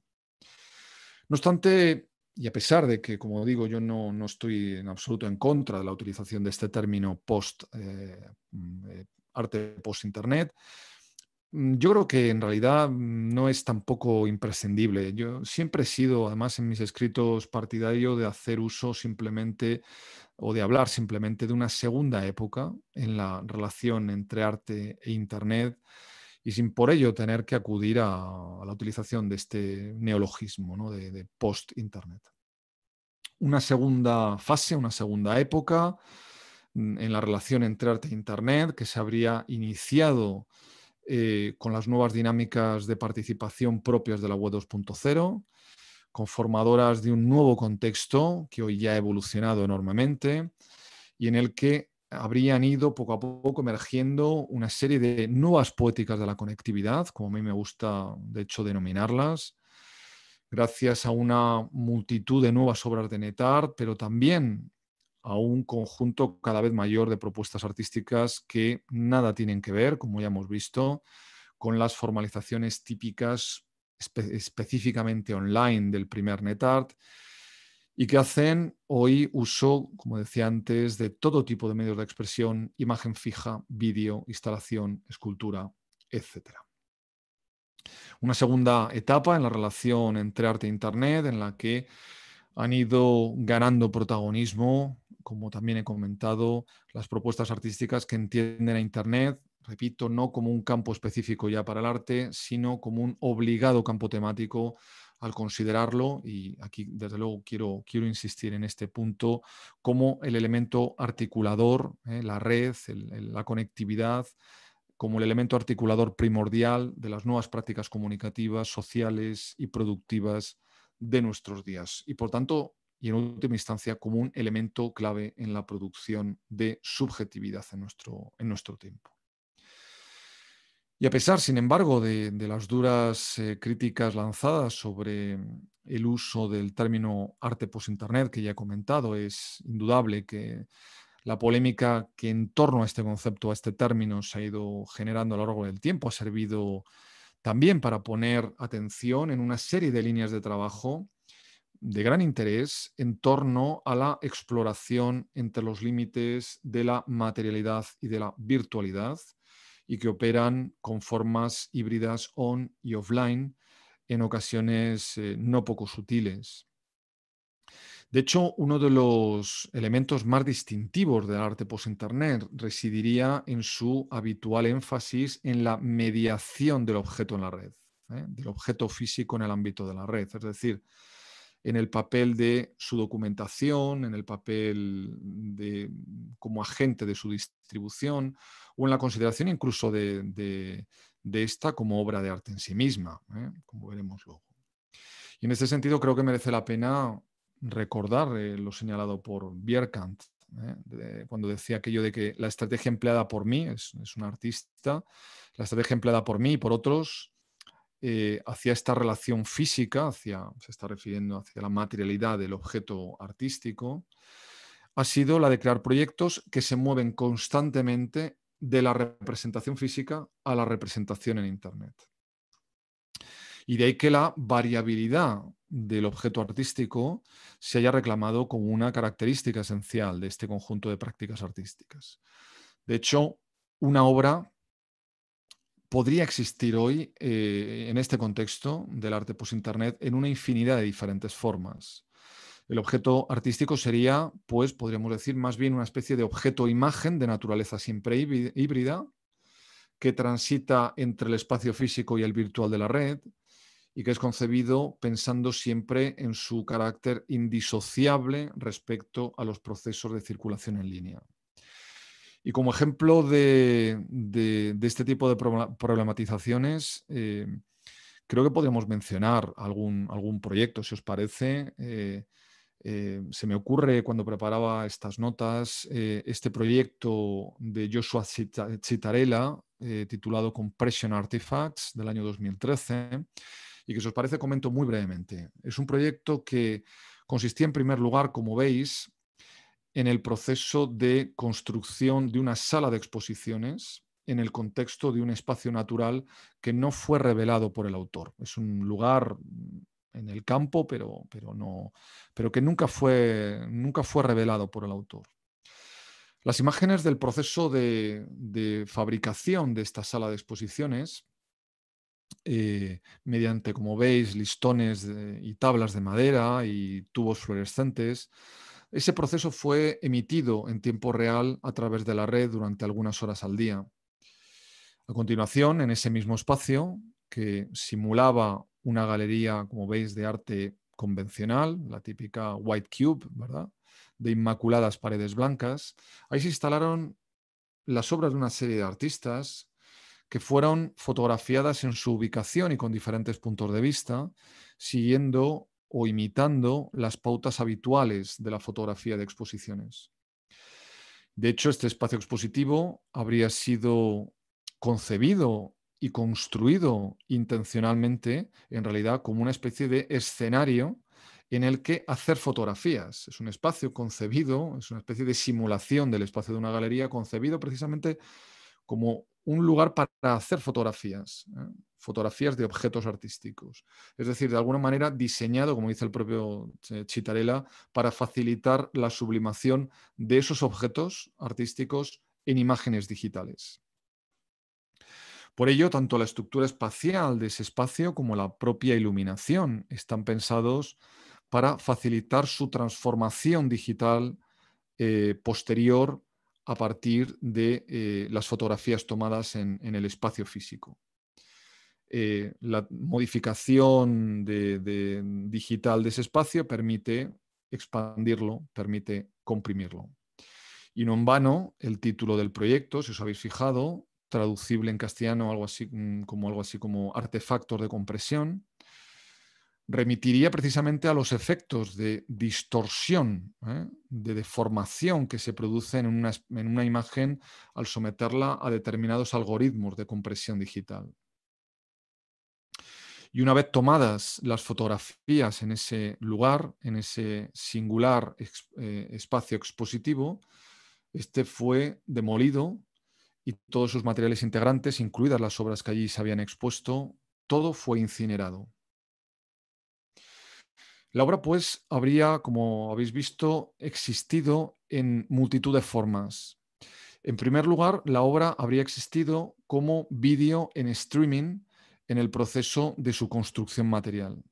No obstante, y a pesar de que, como digo, yo no, estoy en absoluto en contra de la utilización de este término post eh, mm, eh, arte post-internet, mm, yo creo que en realidad mm, no es tampoco imprescindible. Yo siempre he sido, además en mis escritos, partidario de hacer uso simplemente o de hablar simplemente de una segunda época en la relación entre arte e Internet y sin por ello tener que acudir a, la utilización de este neologismo de, post-Internet. Una segunda fase, una segunda época mm, en la relación entre arte e Internet que se habría iniciado eh, con las nuevas dinámicas de participación propias de la web 2.0 conformadoras de un nuevo contexto que hoy ya ha evolucionado enormemente y en el que habrían ido poco a poco emergiendo una serie de nuevas poéticas de la conectividad, como a mí me gusta de hecho denominarlas, gracias a una multitud de nuevas obras de Netart, pero también a un conjunto cada vez mayor de propuestas artísticas que nada tienen que ver, como ya hemos visto, con las formalizaciones típicas específicamente online del primer NetArt y que hacen hoy uso, como decía antes, de todo tipo de medios de expresión, imagen fija, vídeo, instalación, escultura, etc. Una segunda etapa en la relación entre arte e Internet, en la que han ido ganando protagonismo, como también he comentado, las propuestas artísticas que entienden a Internet repito, no como un campo específico ya para el arte, sino como un obligado campo temático al considerarlo, y aquí desde luego quiero, quiero insistir en este punto, como el elemento articulador, ¿eh? la red, la conectividad, como el elemento articulador primordial de las nuevas prácticas comunicativas, sociales y productivas de nuestros días. Y por tanto, y en última instancia, como un elemento clave en la producción de subjetividad en nuestro, en nuestro tiempo. Y a pesar, sin embargo, de, las duras eh, críticas lanzadas sobre mm, el uso del término arte post-internet que ya he comentado, es indudable que la polémica que en torno a este concepto, a este término, se ha ido generando a lo largo del tiempo ha servido también para poner atención en una serie de líneas de trabajo de gran interés en torno a la exploración entre los límites de la materialidad y de la virtualidad y que operan con formas híbridas on y offline, en ocasiones eh, no poco sutiles. De hecho, uno de los elementos más distintivos del arte post-internet residiría en su habitual énfasis en la mediación del objeto en la red, ¿eh? del objeto físico en el ámbito de la red. Es decir, en el papel de su documentación, en el papel de, mm, como agente de su distribución o en la consideración incluso de, esta como obra de arte en sí misma, ¿eh? como veremos luego. Y en este sentido creo que merece la pena recordar eh, lo señalado por Bierkant, ¿eh? cuando decía aquello de que la estrategia empleada por mí, es, es un artista, la estrategia empleada por mí y por otros eh, hacia esta relación física, hacia, se está refiriendo hacia la materialidad del objeto artístico, ha sido la de crear proyectos que se mueven constantemente de la representación física a la representación en Internet. Y de ahí que la variabilidad del objeto artístico se haya reclamado como una característica esencial de este conjunto de prácticas artísticas. De hecho, una obra podría existir hoy eh, en este contexto del arte post-internet en una infinidad de diferentes formas. El objeto artístico sería, pues podríamos decir, más bien una especie de objeto-imagen de naturaleza siempre híbrida que transita entre el espacio físico y el virtual de la red y que es concebido pensando siempre en su carácter indisociable respecto a los procesos de circulación en línea. Y como ejemplo de, este tipo de problematizaciones, eh, creo que podríamos mencionar algún, algún proyecto, si os parece. Eh, eh, se me ocurre cuando preparaba estas notas este proyecto de Joshua Citarella titulado Compression Artifacts del año 2013 y que si os parece comento muy brevemente. Es un proyecto que consistía en primer lugar, como veis, en el proceso de construcción de una sala de exposiciones en el contexto de un espacio natural que no fue revelado por el autor. Es un lugar en el campo, pero, pero, no, pero que nunca fue, nunca fue revelado por el autor. Las imágenes del proceso de, fabricación de esta sala de exposiciones, eh, mediante, como veis, listones y tablas de madera y tubos fluorescentes, ese proceso fue emitido en tiempo real a través de la red durante algunas horas al día. A continuación, en ese mismo espacio, que simulaba una galería, como veis, de arte convencional, la típica White Cube, ¿verdad? De inmaculadas paredes blancas, ahí se instalaron las obras de una serie de artistas que fueron fotografiadas en su ubicación y con diferentes puntos de vista, siguiendo o imitando las pautas habituales de la fotografía de exposiciones. De hecho, este espacio expositivo habría sido concebido y construido intencionalmente, en realidad, como una especie de escenario en el que hacer fotografías. Es un espacio concebido, es una especie de simulación del espacio de una galería, concebido precisamente como un lugar para hacer fotografías, ¿eh? fotografías de objetos artísticos. Es decir, de alguna manera diseñado, como dice el propio eh, Chitarella, para facilitar la sublimación de esos objetos artísticos en imágenes digitales. Por ello, tanto la estructura espacial de ese espacio como la propia iluminación están pensados para facilitar su transformación digital eh, posterior a partir de eh, las fotografías tomadas en, el espacio físico. Eh, la modificación de, digital de ese espacio permite expandirlo, permite comprimirlo. Y no en vano, el título del proyecto, si os habéis fijado, traducible en castellano algo así, mm, como, algo así como artefactos de compresión, remitiría precisamente a los efectos de distorsión, ¿eh? de deformación que se produce en una, imagen al someterla a determinados algoritmos de compresión digital. Y una vez tomadas las fotografías en ese lugar, en ese singular eh, espacio expositivo, este fue demolido y todos sus materiales integrantes, incluidas las obras que allí se habían expuesto, todo fue incinerado. La obra, pues, habría, como habéis visto, existido en multitud de formas. En primer lugar, la obra habría existido como vídeo en streaming en el proceso de su construcción material,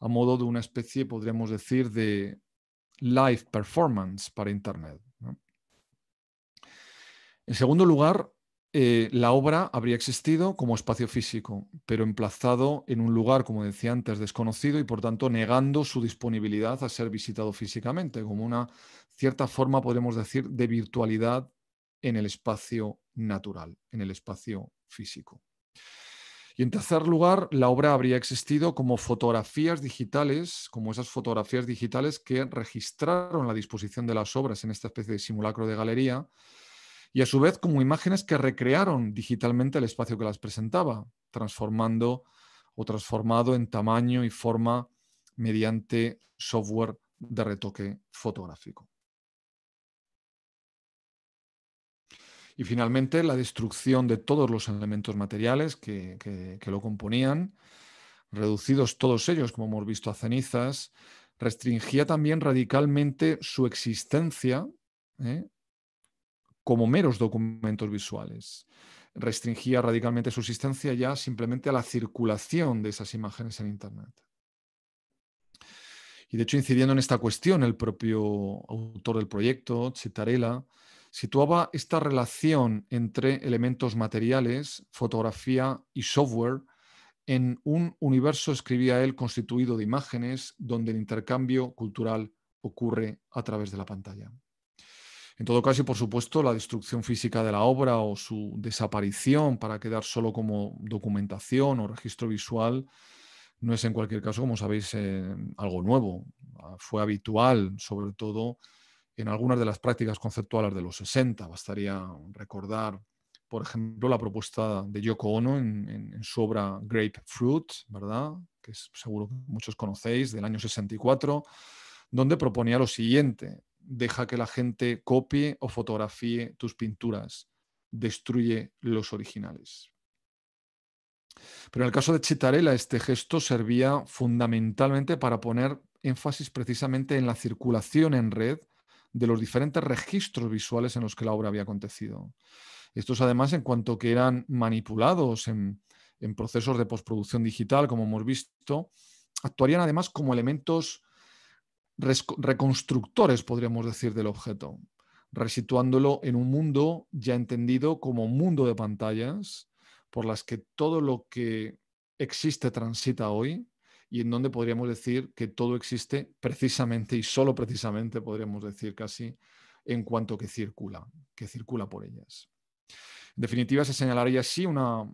a modo de una especie, podríamos decir, de live performance para Internet. En segundo lugar, eh, la obra habría existido como espacio físico, pero emplazado en un lugar, como decía antes, desconocido y por tanto negando su disponibilidad a ser visitado físicamente, como una cierta forma, podemos decir, de virtualidad en el espacio natural, en el espacio físico. Y en tercer lugar, la obra habría existido como fotografías digitales, como esas fotografías digitales que registraron la disposición de las obras en esta especie de simulacro de galería, y a su vez como imágenes que recrearon digitalmente el espacio que las presentaba, transformando o transformado en tamaño y forma mediante software de retoque fotográfico. Y finalmente, la destrucción de todos los elementos materiales que, lo componían, reducidos todos ellos, como hemos visto, a cenizas, restringía también radicalmente su existencia ¿eh? como meros documentos visuales. Restringía radicalmente su existencia ya simplemente a la circulación de esas imágenes en Internet. Y de hecho, incidiendo en esta cuestión, el propio autor del proyecto, Citarella, situaba esta relación entre elementos materiales, fotografía y software en un universo, escribía él, constituido de imágenes donde el intercambio cultural ocurre a través de la pantalla. En todo caso, y por supuesto, la destrucción física de la obra o su desaparición para quedar solo como documentación o registro visual no es en cualquier caso, como sabéis, eh, algo nuevo. Ah, fue habitual, sobre todo, en algunas de las prácticas conceptuales de los 60. Bastaría recordar, por ejemplo, la propuesta de Yoko Ono en, su obra Grapefruit, ¿verdad? Que es, seguro que muchos conocéis, del año 64, donde proponía lo siguiente deja que la gente copie o fotografíe tus pinturas, destruye los originales. Pero en el caso de Chitarella, este gesto servía fundamentalmente para poner énfasis precisamente en la circulación en red de los diferentes registros visuales en los que la obra había acontecido. Estos además, en cuanto que eran manipulados en, en procesos de postproducción digital, como hemos visto, actuarían además como elementos reconstructores, podríamos decir, del objeto, resituándolo en un mundo ya entendido como mundo de pantallas por las que todo lo que existe transita hoy y en donde podríamos decir que todo existe precisamente y solo precisamente, podríamos decir casi, en cuanto que circula, que circula por ellas. En definitiva, se señalaría así una,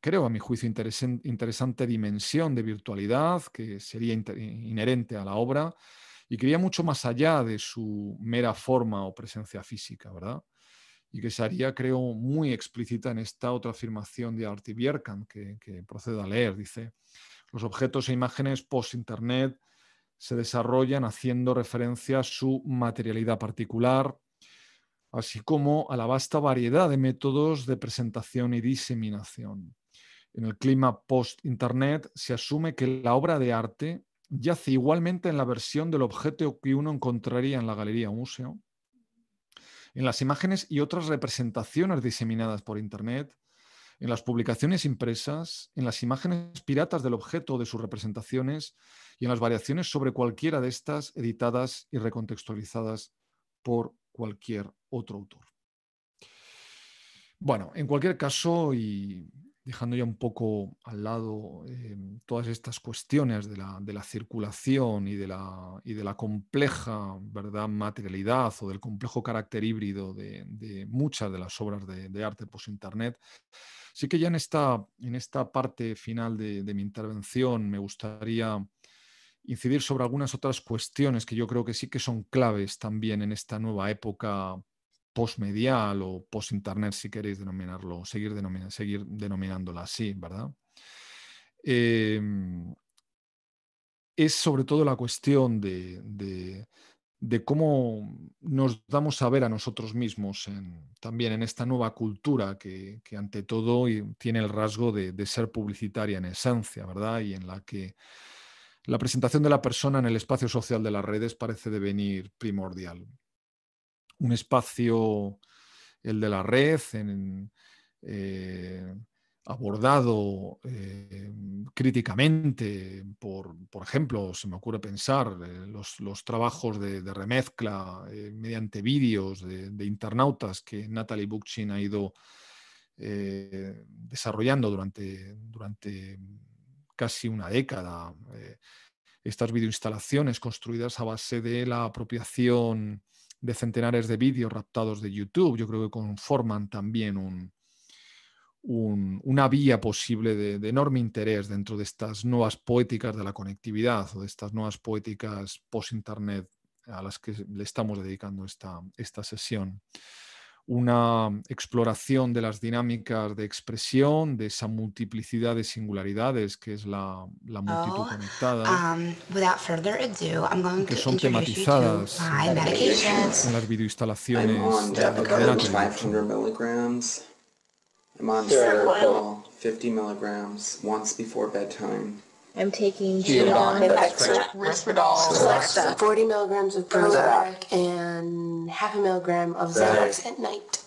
creo, a mi juicio, interesante dimensión de virtualidad que sería inherente a la obra y quería mucho más allá de su mera forma o presencia física, ¿verdad? Y que se haría, creo, muy explícita en esta otra afirmación de Arti Bierkan, que, que a leer. Dice, los objetos e imágenes post-internet se desarrollan haciendo referencia a su materialidad particular, así como a la vasta variedad de métodos de presentación y diseminación. En el clima post-internet se asume que la obra de arte yace igualmente en la versión del objeto que uno encontraría en la galería o museo, en las imágenes y otras representaciones diseminadas por Internet, en las publicaciones impresas, en las imágenes piratas del objeto o de sus representaciones y en las variaciones sobre cualquiera de estas editadas y recontextualizadas por cualquier otro autor. Bueno, en cualquier caso, y dejando ya un poco al lado em, todas estas cuestiones de la, circulación y de la, y de la, compleja ¿verdad? materialidad o del complejo carácter híbrido de, muchas de las obras de, arte post-internet, sí que ya en esta, en esta parte final de, mi intervención me gustaría incidir sobre algunas otras cuestiones que yo creo que sí que son claves también en esta nueva época postmedial o post si queréis denominarlo, seguir, seguir denominándola así, ¿verdad? Em, es sobre todo la cuestión de, cómo nos damos a ver a nosotros mismos también en esta nueva cultura que, ante todo tiene el rasgo de, de, ser publicitaria en esencia, ¿verdad? Y en la que la presentación de la persona en el espacio social de las redes parece devenir primordial un espacio, el de la red, en, eh, abordado eh, críticamente, por, por, ejemplo, se me ocurre pensar eh, los, trabajos de, remezcla mediante vídeos de, internautas que Natalie Bookchin ha ido desarrollando durante, durante, casi una década. estas videoinstalaciones construidas a base de la apropiación de centenares de vídeos raptados de YouTube. Yo creo que conforman también una vía posible de, enorme interés dentro de estas nuevas poéticas de la conectividad o de estas nuevas poéticas post-internet a las que le estamos dedicando esta sesión una exploración de las dinámicas de expresión, de esa multiplicidad de singularidades que es la, la multitud oh, conectada, um, que son tematizadas en las videoinstalaciones instalaciones I'm taking Geodon, Bevacizumab, Risperdal, Celexa, 40 milligrams of Prozac, and half a milligram of Xanax at night.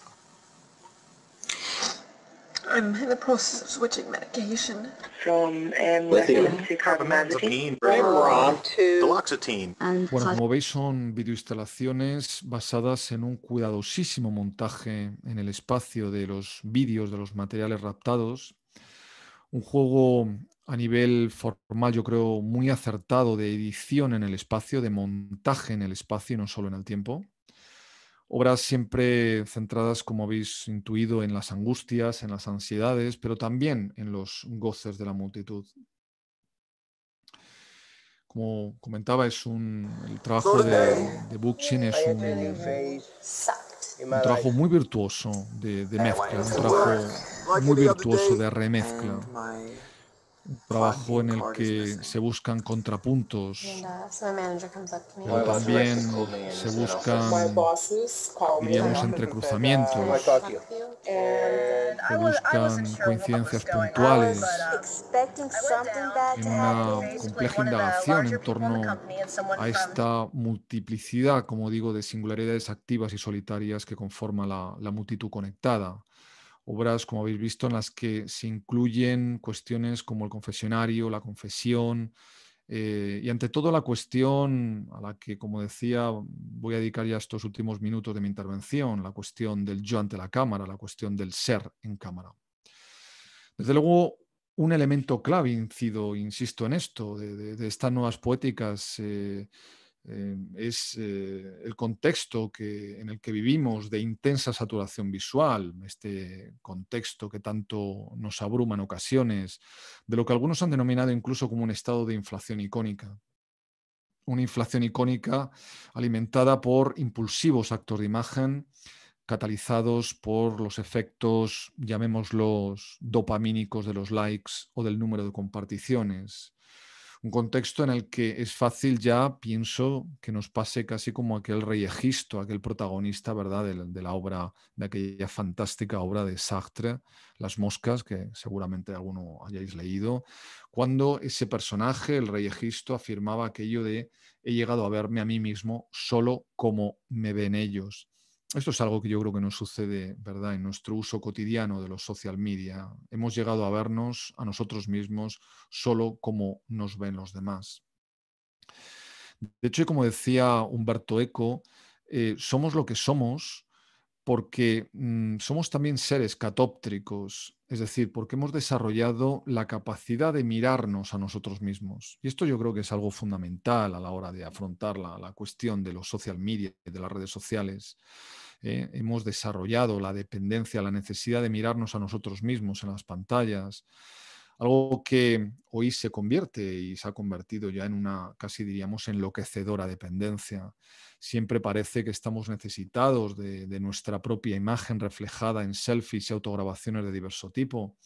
I'm in the process of switching medication. From lithium to carbamazepine, to duloxetine. Bueno, como veis son videoinstalaciones basadas en un cuidadosísimo montaje en el espacio de los vídeos de los materiales raptados. Un juego a nivel formal, yo creo, muy acertado de edición en el espacio, de montaje en el espacio y no solo en el tiempo. Obras siempre centradas, como habéis intuido, en las angustias, en las ansiedades, pero también en los goces de la multitud. Como comentaba, es un, el trabajo de, de Bookchin es un, trabajo muy virtuoso de, de eh, mezcla, un trabajo muy virtuoso de remezcla un trabajo en el que se buscan contrapuntos, pero también se buscan, diríamos, entrecruzamientos, se buscan coincidencias puntuales, um, una compleja indagación en torno a esta multiplicidad, como digo, de singularidades activas y solitarias que conforma la multitud conectada obras, como habéis visto, en las que se incluyen cuestiones como el confesionario, la confesión, eh, y ante todo la cuestión a la que, como decía, voy a dedicar ya estos últimos minutos de mi intervención, la cuestión del yo ante la cámara, la cuestión del ser en cámara. Desde luego, un elemento clave, incido, insisto en esto, de, estas nuevas poéticas eh, Em, es eh, el contexto en el que vivimos de intensa saturación visual, este contexto que tanto nos abruma en ocasiones, de lo que algunos han denominado incluso como un estado de inflación icónica. Una inflación icónica alimentada por impulsivos actos de imagen catalizados por los efectos, llamémoslos, dopamínicos de los likes o del número de comparticiones un contexto en el que es fácil ya, pienso, que nos pase casi como aquel rey Egisto, aquel protagonista, ¿verdad?, de, la obra, de aquella fantástica obra de Sartre, Las Moscas, que seguramente alguno hayáis leído, cuando ese personaje, el rey Egisto, afirmaba aquello de he llegado a verme a mí mismo solo como me ven ellos esto es algo que yo creo que nos sucede, ¿verdad? En nuestro uso cotidiano de los social media. Hemos llegado a vernos a nosotros mismos solo como nos ven los demás. De hecho, como decía Humberto Eco, eh, somos lo que somos porque mm, somos también seres catóptricos, es decir, porque hemos desarrollado la capacidad de mirarnos a nosotros mismos. Y esto yo creo que es algo fundamental a la hora de afrontar la, la cuestión de los social media, de las redes sociales. ¿eh? hemos desarrollado la dependencia, la necesidad de mirarnos a nosotros mismos en las pantallas, algo que hoy se convierte y se ha convertido ya en una casi diríamos enloquecedora dependencia. Siempre parece que estamos necesitados de, nuestra propia imagen reflejada en selfies y autograbaciones de diverso tipo,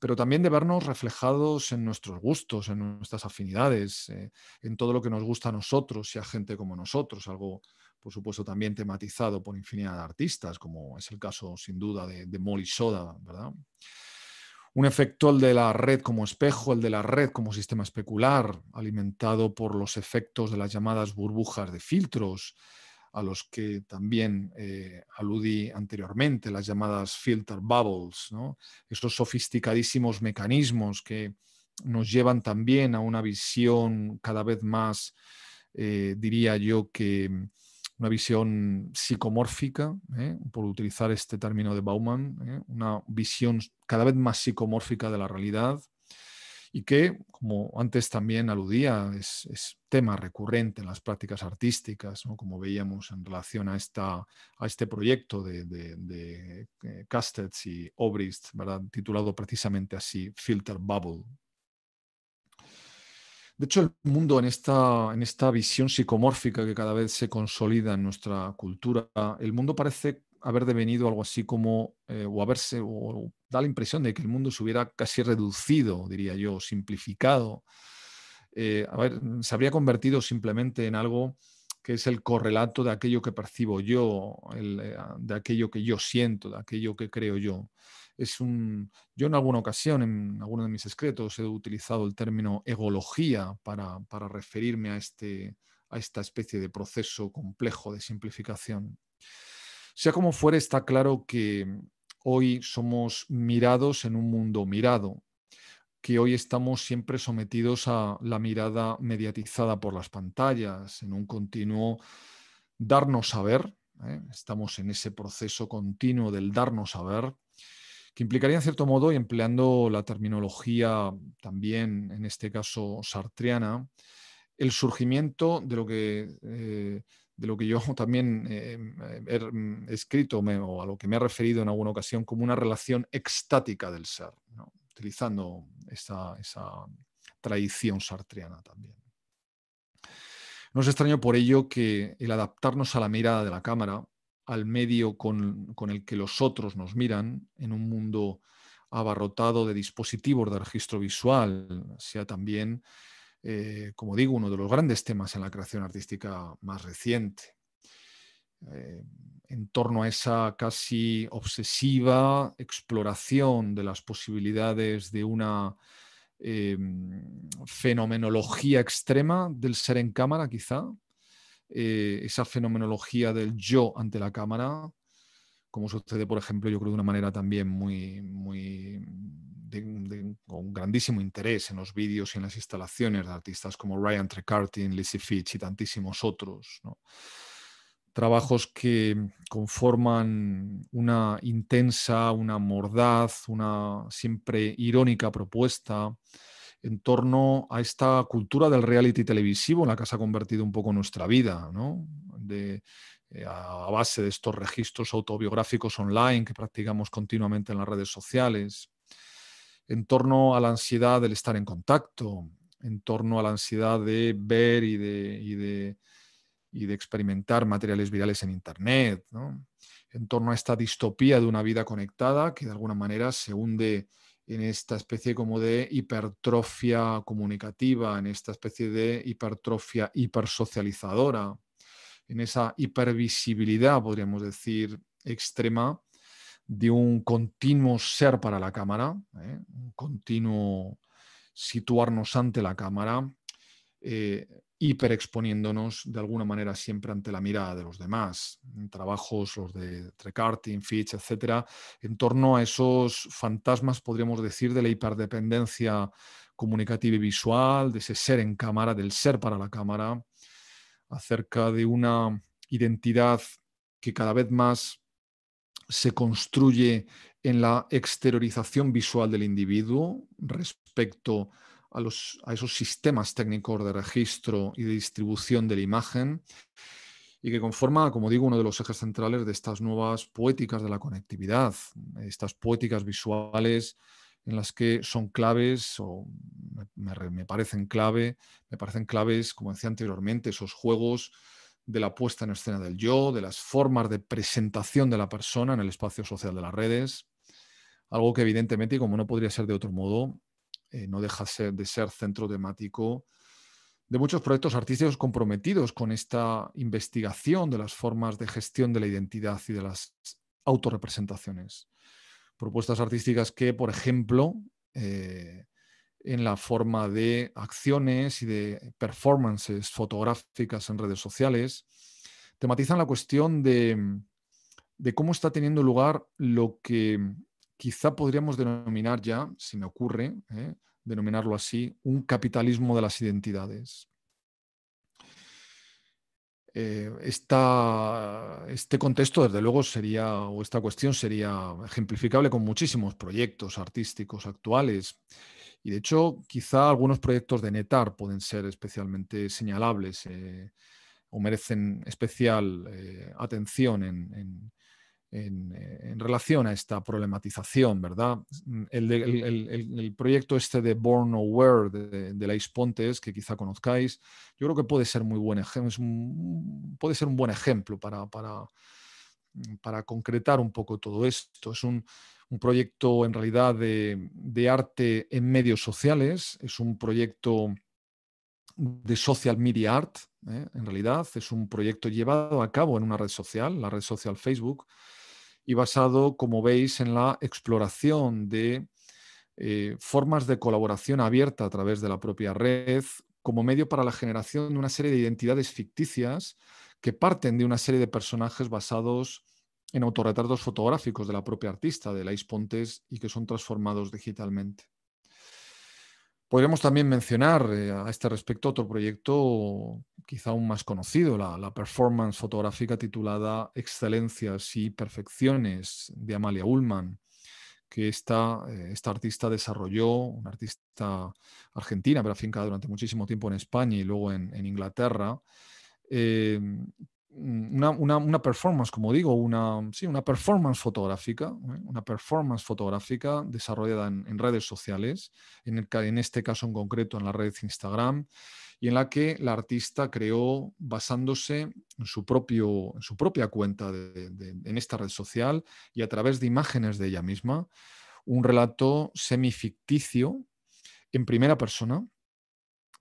pero también de vernos reflejados en nuestros gustos, en nuestras afinidades, eh, en todo lo que nos gusta a nosotros y a gente como nosotros, algo por supuesto también tematizado por infinidad de artistas, como es el caso sin duda de, de Molly Soda, ¿verdad? un efecto el de la red como espejo, el de la red como sistema especular, alimentado por los efectos de las llamadas burbujas de filtros, a los que también eh, aludí anteriormente, las llamadas filter bubbles, esos sofisticadísimos mecanismos que nos llevan también a una visión cada vez más, eh, diría yo, que una visión psicomórfica, ¿eh? por utilizar este término de Bauman, ¿eh? una visión cada vez más psicomórfica de la realidad y que, como antes también aludía, es, tema recurrente en las prácticas artísticas, como veíamos en relación a, esta, a este proyecto de, de, eh, y Obrist, titulado precisamente así, Filter Bubble, de hecho, el mundo en esta, en esta visión psicomórfica que cada vez se consolida en nuestra cultura, el mundo parece haber devenido algo así como, eh, o haberse, o, da la impresión de que el mundo se hubiera casi reducido, diría yo, simplificado, eh, a ver, se habría convertido simplemente en algo que es el correlato de aquello que percibo yo, eh, de aquello que yo siento, de aquello que creo yo. Es un, yo en alguna ocasión, en alguno de mis escritos, he utilizado el término egología para, referirme a, este, a esta especie de proceso complejo de simplificación. Sea como fuere, está claro que hoy somos mirados en un mundo mirado que hoy estamos siempre sometidos a la mirada mediatizada por las pantallas, en un continuo darnos a ver, ¿eh? estamos en ese proceso continuo del darnos a ver, que implicaría en cierto modo, y empleando la terminología también, en este caso sartriana, el surgimiento de lo que, eh, de lo que yo también eh, he escrito o a lo que me he referido en alguna ocasión como una relación extática del ser. ¿no? utilizando esa, tradición sartriana también. No es extraño por ello que el adaptarnos a la mirada de la cámara, al medio con, el que los otros nos miran, en un mundo abarrotado de dispositivos de registro visual, sea también, eh, como digo, uno de los grandes temas en la creación artística más reciente. Eh, en torno a esa casi obsesiva exploración de las posibilidades de una em, fenomenología extrema del ser en cámara, quizá, eh, esa fenomenología del yo ante la cámara, como sucede, por ejemplo, yo creo de una manera también muy, muy con grandísimo interés en los vídeos y en las instalaciones de artistas como Ryan Trecartin, Lizzie Fitch y tantísimos otros. ¿no? trabajos que conforman una intensa, una mordaz, una siempre irónica propuesta en torno a esta cultura del reality televisivo en la que se ha convertido un poco nuestra vida, ¿no? Eh, a base de estos registros autobiográficos online que practicamos continuamente en las redes sociales, en torno a la ansiedad del estar en contacto, en torno a la ansiedad de ver y de y de experimentar materiales virales en Internet, en torno a esta distopía de una vida conectada que de alguna manera se hunde en esta especie como de hipertrofia comunicativa, en esta especie de hipertrofia hipersocializadora, en esa hipervisibilidad, podríamos decir, extrema de un continuo ser para la cámara, ¿eh? un continuo situarnos ante la cámara, eh, hiperexponiéndonos de alguna manera siempre ante la mirada de los demás, trabajos, los de Trecartin, Fitch, etcétera, en torno a esos fantasmas, podríamos decir, de la hiperdependencia comunicativa y visual, de ese ser en cámara, del ser para la cámara, acerca de una identidad que cada vez más se construye en la exteriorización visual del individuo respecto a a, esos sistemas técnicos de registro y de distribución de la imagen y que conforma, como digo, uno de los ejes centrales de estas nuevas poéticas de la conectividad, estas poéticas visuales en las que son claves o me, parecen clave, me parecen claves, como decía anteriormente, esos juegos de la puesta en escena del yo, de las formas de presentación de la persona en el espacio social de las redes, algo que evidentemente, como no podría ser de otro modo, eh, no deja de ser centro temático de muchos proyectos artísticos comprometidos con esta investigación de las formas de gestión de la identidad y de las autorrepresentaciones. Propuestas artísticas que, por ejemplo, eh, en la forma de acciones y de performances fotográficas en redes sociales, tematizan la cuestión de cómo está teniendo lugar lo que quizá podríamos denominar ya, si me ocurre, ¿eh? denominarlo así, un capitalismo de las identidades. Eh, este contexto, desde luego, sería, o esta cuestión sería ejemplificable con muchísimos proyectos artísticos actuales. Y de hecho, quizá algunos proyectos de NETAR pueden ser especialmente señalables eh, o merecen especial atención en, eh, en, relación a esta problematización, ¿verdad? El, proyecto este de Born Aware de, de Lais Pontes, que quizá conozcáis, yo creo que puede ser muy buen es un, puede ser un buen ejemplo para, concretar un poco todo esto. Es un, proyecto en realidad de, arte en medios sociales, es un proyecto de social media art, ¿eh? en realidad es un proyecto llevado a cabo en una red social, la red social Facebook, y basado, como veis, en la exploración de eh, formas de colaboración abierta a través de la propia red como medio para la generación de una serie de identidades ficticias que parten de una serie de personajes basados en autorretratos fotográficos de la propia artista, de Lais Pontes, y que son transformados digitalmente. Podríamos también mencionar eh, a este respecto otro proyecto quizá aún más conocido, la, performance fotográfica titulada Excelencias y Perfecciones de Amalia Ullman, que esta, eh, esta artista desarrolló, una artista argentina, pero afincada durante muchísimo tiempo en España y luego en, Inglaterra, eh, una, performance, como digo, una, una performance fotográfica, ¿eh? una performance fotográfica desarrollada en, redes sociales, en, el, este caso en concreto en la red Instagram, y en la que la artista creó basándose en su, propio, en su propia cuenta en esta red social y a través de imágenes de ella misma, un relato semificticio en primera persona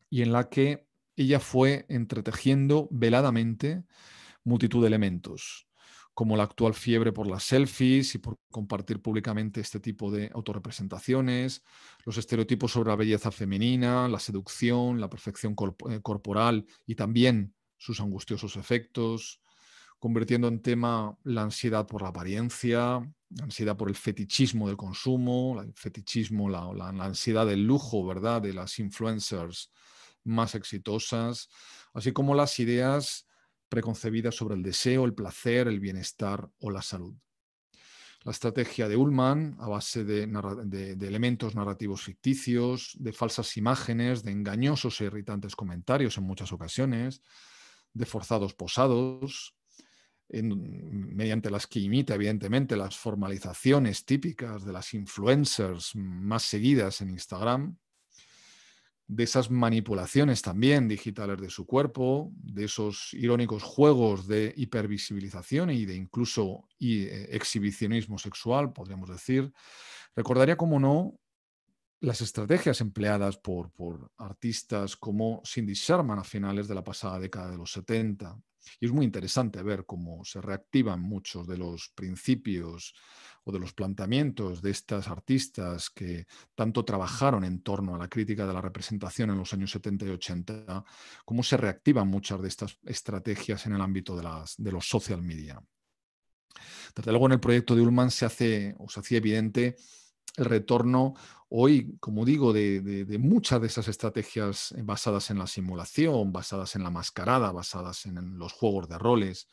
y en la que ella fue entretejiendo veladamente multitud de elementos, como la actual fiebre por las selfies y por compartir públicamente este tipo de autorrepresentaciones, los estereotipos sobre la belleza femenina, la seducción, la perfección eh, corporal y también sus angustiosos efectos, convirtiendo en tema la ansiedad por la apariencia, la ansiedad por el fetichismo del consumo, el fetichismo, la, ansiedad del lujo, ¿verdad? De las influencers más exitosas, así como las ideas preconcebida sobre el deseo, el placer, el bienestar o la salud. La estrategia de Ullman, a base de, elementos narrativos ficticios, de falsas imágenes, de engañosos e irritantes comentarios en muchas ocasiones, de forzados posados, mediante las que imita evidentemente las formalizaciones típicas de las influencers más seguidas en Instagram, de esas manipulaciones también digitales de su cuerpo, de esos irónicos juegos de hipervisibilización y de incluso eh, exhibicionismo sexual, podríamos decir. Recordaría, como no, las estrategias empleadas por, por, artistas como Cindy Sherman a finales de la pasada década de los 70, y es muy interesante ver cómo se reactivan muchos de los principios o de los planteamientos de estas artistas que tanto trabajaron en torno a la crítica de la representación en los años 70 y 80, cómo se reactivan muchas de estas estrategias en el ámbito de, las, de los social media. Desde luego en el proyecto de Ullman se hace o se hacía evidente el retorno Hoy, como digo, de, muchas de esas estrategias eh, basadas en la simulación, basadas en la mascarada, basadas en los juegos de roles,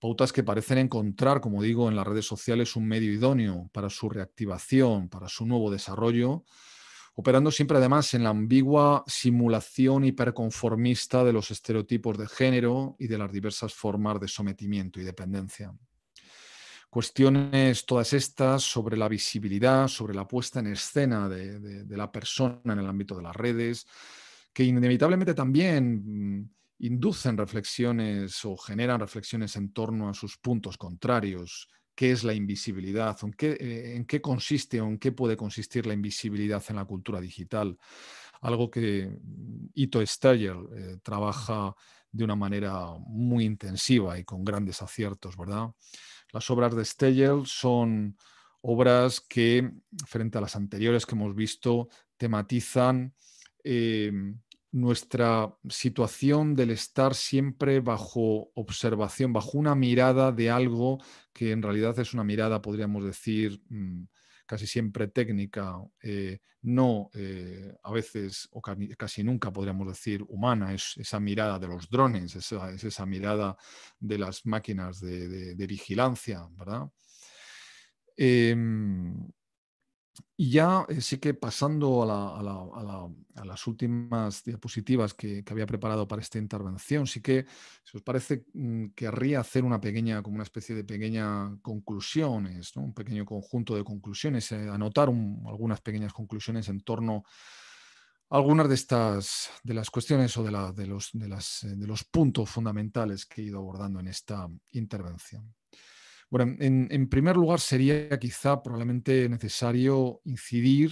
pautas que parecen encontrar, como digo, en las redes sociales un medio idóneo para su reactivación, para su nuevo desarrollo, operando siempre además en la ambigua simulación hiperconformista de los estereotipos de género y de las diversas formas de sometimiento y dependencia. Cuestiones todas estas sobre la visibilidad, sobre la puesta en escena de, la persona en el ámbito de las redes, que inevitablemente también mm, inducen reflexiones o generan reflexiones en torno a sus puntos contrarios. ¿Qué es la invisibilidad? ¿En qué, eh, consiste o en qué puede consistir la invisibilidad en la cultura digital? Algo que mm, Ito Steyer eh, trabaja de una manera muy intensiva y con grandes aciertos, ¿verdad? Las obras de Stegel son obras que, frente a las anteriores que hemos visto, tematizan em, nuestra situación del estar siempre bajo observación, bajo una mirada de algo que en realidad es una mirada, podríamos decir, mm, casi siempre técnica, eh, no eh, a veces o casi nunca podríamos decir humana, es esa mirada de los drones, es esa mirada de las máquinas de, de vigilancia, ¿verdad? Em, y ya eh, sí que pasando a, las últimas diapositivas que, había preparado para esta intervención, sí que, si os parece, mm, querría hacer una pequeña, como una especie de pequeña conclusiones, un pequeño conjunto de conclusiones, eh, anotar algunas pequeñas conclusiones en torno a algunas de estas, de las cuestiones o de eh, los puntos fundamentales que he ido abordando en esta intervención. Bueno, en, primer lugar sería quizá probablemente necesario incidir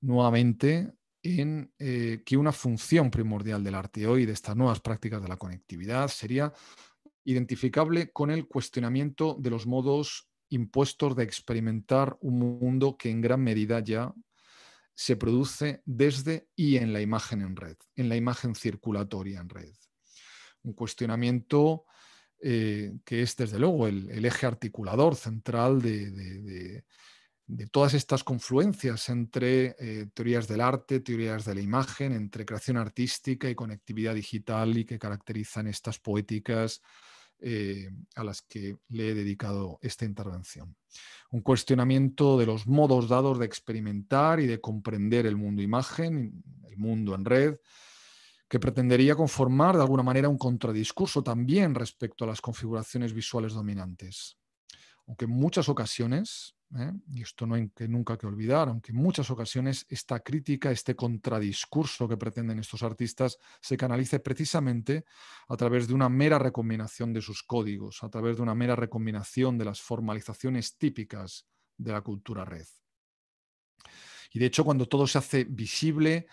nuevamente en eh, que una función primordial del arte hoy, de estas nuevas prácticas de la conectividad, sería identificable con el cuestionamiento de los modos impuestos de experimentar un mundo que en gran medida ya se produce desde y en la imagen en red, en la imagen circulatoria en red. Un cuestionamiento eh, que es desde luego el, eje articulador central de, todas estas confluencias entre eh, teorías del arte, teorías de la imagen, entre creación artística y conectividad digital y que caracterizan estas poéticas eh, a las que le he dedicado esta intervención. Un cuestionamiento de los modos dados de experimentar y de comprender el mundo imagen, el mundo en red, que pretendería conformar de alguna manera un contradiscurso también respecto a las configuraciones visuales dominantes. Aunque en muchas ocasiones, ¿eh? y esto no hay que nunca que olvidar, aunque en muchas ocasiones esta crítica, este contradiscurso que pretenden estos artistas se canalice precisamente a través de una mera recombinación de sus códigos, a través de una mera recombinación de las formalizaciones típicas de la cultura red. Y de hecho, cuando todo se hace visible,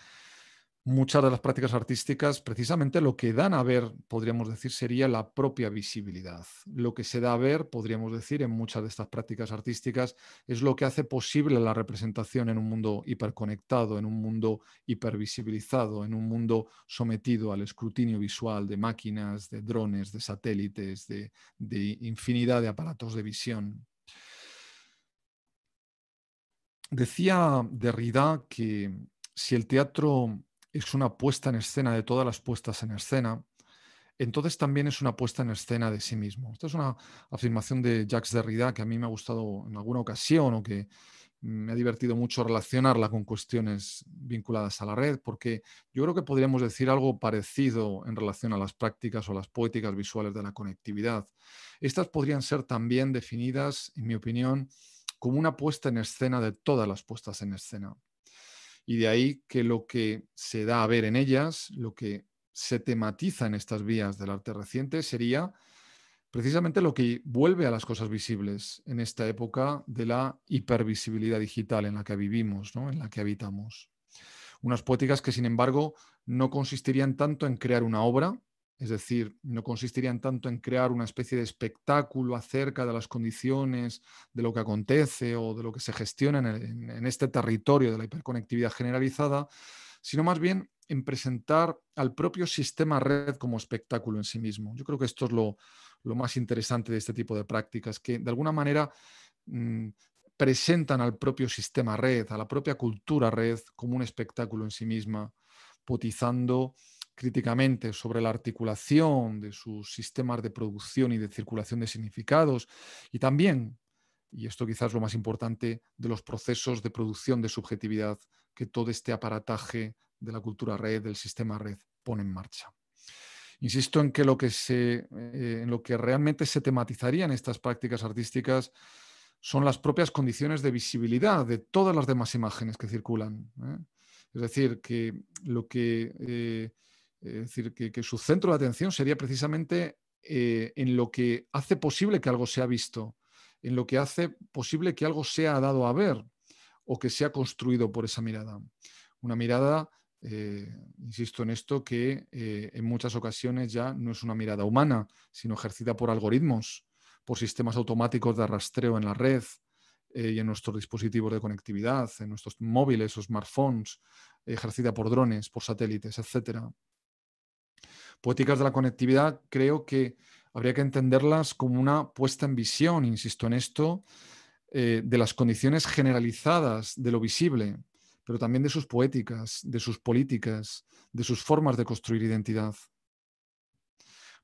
muchas de las prácticas artísticas, precisamente lo que dan a ver, podríamos decir, sería la propia visibilidad. Lo que se da a ver, podríamos decir, en muchas de estas prácticas artísticas es lo que hace posible la representación en un mundo hiperconectado, en un mundo hipervisibilizado, en un mundo sometido al escrutinio visual de máquinas, de drones, de satélites, de, infinidad de aparatos de visión. Decía Derrida que si el teatro es una puesta en escena de todas las puestas en escena, entonces también es una puesta en escena de sí mismo. Esta es una afirmación de Jacques Derrida que a mí me ha gustado en alguna ocasión o que me ha divertido mucho relacionarla con cuestiones vinculadas a la red, porque yo creo que podríamos decir algo parecido en relación a las prácticas o las poéticas visuales de la conectividad. Estas podrían ser también definidas, en mi opinión, como una puesta en escena de todas las puestas en escena. Y de ahí que lo que se da a ver en ellas, lo que se tematiza en estas vías del arte reciente, sería precisamente lo que vuelve a las cosas visibles en esta época de la hipervisibilidad digital en la que vivimos, en la que habitamos. Unas poéticas que, sin embargo, no consistirían tanto en crear una obra, es decir, no consistirían tanto en crear una especie de espectáculo acerca de las condiciones, de lo que acontece o de lo que se gestiona en, este territorio de la hiperconectividad generalizada, sino más bien en presentar al propio sistema red como espectáculo en sí mismo. Yo creo que esto es lo, más interesante de este tipo de prácticas, que de alguna manera mm, presentan al propio sistema red, a la propia cultura red como un espectáculo en sí misma, potizando críticamente sobre la articulación de sus sistemas de producción y de circulación de significados y también, y esto quizás lo más importante, de los procesos de producción de subjetividad que todo este aparataje de la cultura red, del sistema red, pone en marcha. Insisto en que lo que, se, eh, en lo que realmente se tematizarían estas prácticas artísticas son las propias condiciones de visibilidad de todas las demás imágenes que circulan. ¿eh? Es decir, que lo que eh, es decir, que, su centro de atención sería precisamente eh, en lo que hace posible que algo sea visto, en lo que hace posible que algo sea dado a ver o que sea construido por esa mirada. Una mirada, eh, insisto en esto, que eh, en muchas ocasiones ya no es una mirada humana, sino ejercida por algoritmos, por sistemas automáticos de rastreo en la red, y en nuestros dispositivos de conectividad, en nuestros móviles o smartphones, ejercida por drones, por satélites, etcétera poéticas de la conectividad creo que habría que entenderlas como una puesta en visión, insisto en esto, eh, de las condiciones generalizadas de lo visible, pero también de sus poéticas, de sus políticas, de sus formas de construir identidad.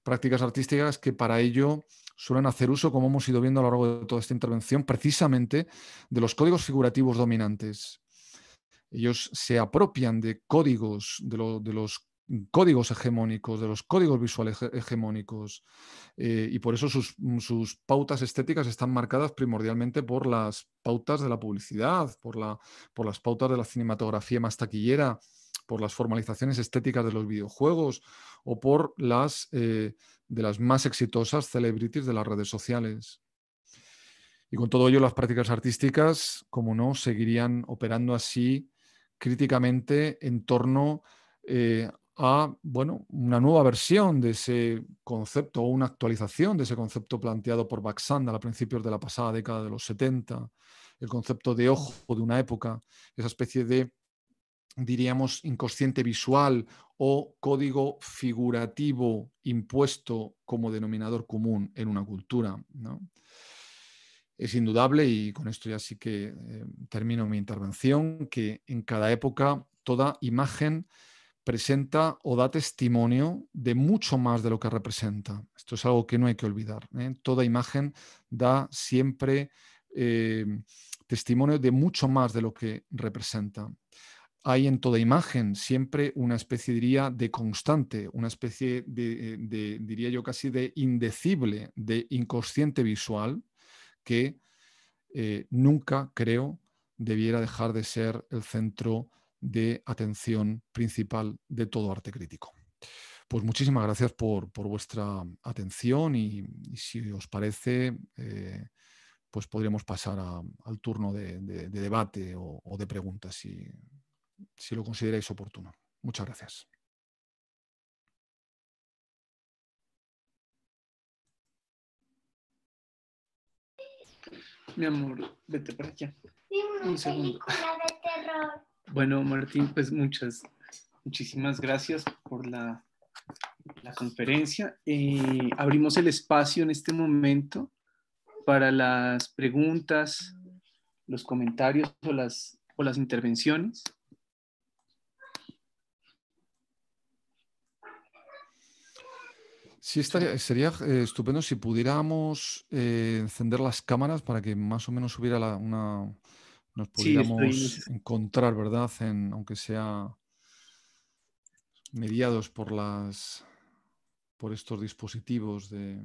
Prácticas artísticas que para ello suelen hacer uso, como hemos ido viendo a lo largo de toda esta intervención, precisamente de los códigos figurativos dominantes. Ellos se apropian de códigos, de, los de los códigos hegemónicos, de los códigos visuales hegemónicos, eh, y por eso mm, sus, pautas estéticas están marcadas primordialmente por las pautas de la publicidad, por, la, por las pautas de la cinematografía más taquillera, por las formalizaciones estéticas de los videojuegos o por las eh, de las más exitosas celebrities de las redes sociales. Y con todo ello, las prácticas artísticas, como no, seguirían operando así críticamente en torno a eh, a bueno, una nueva versión de ese concepto o una actualización de ese concepto planteado por Baxanda a principios de la pasada década de los 70, el concepto de ojo de una época, esa especie de, diríamos, inconsciente visual o código figurativo impuesto como denominador común en una cultura. ¿no? Es indudable, y con esto ya sí que eh, termino mi intervención, que en cada época toda imagen presenta o da testimonio de mucho más de lo que representa. Esto es algo que no hay que olvidar. ¿eh? Toda imagen da siempre eh, testimonio de mucho más de lo que representa. Hay en toda imagen siempre una especie, diría, de constante, una especie de, diría yo casi, de indecible, de inconsciente visual que eh, nunca, creo, debiera dejar de ser el centro de atención principal de todo arte crítico. Pues muchísimas gracias por, vuestra atención y, si os parece, eh, pues podríamos pasar al turno de, debate o, de preguntas si, lo consideráis oportuno. Muchas gracias. Mi amor, vete para allá. Un bueno, Martín, pues muchas, muchísimas gracias por la, conferencia. Eh, abrimos el espacio en este momento para las preguntas, los comentarios o las, intervenciones. Sí, estaría, sería eh, estupendo si pudiéramos eh, encender las cámaras para que más o menos hubiera una, nos podríamos encontrar, ¿verdad? aunque sea mediados por las por estos dispositivos de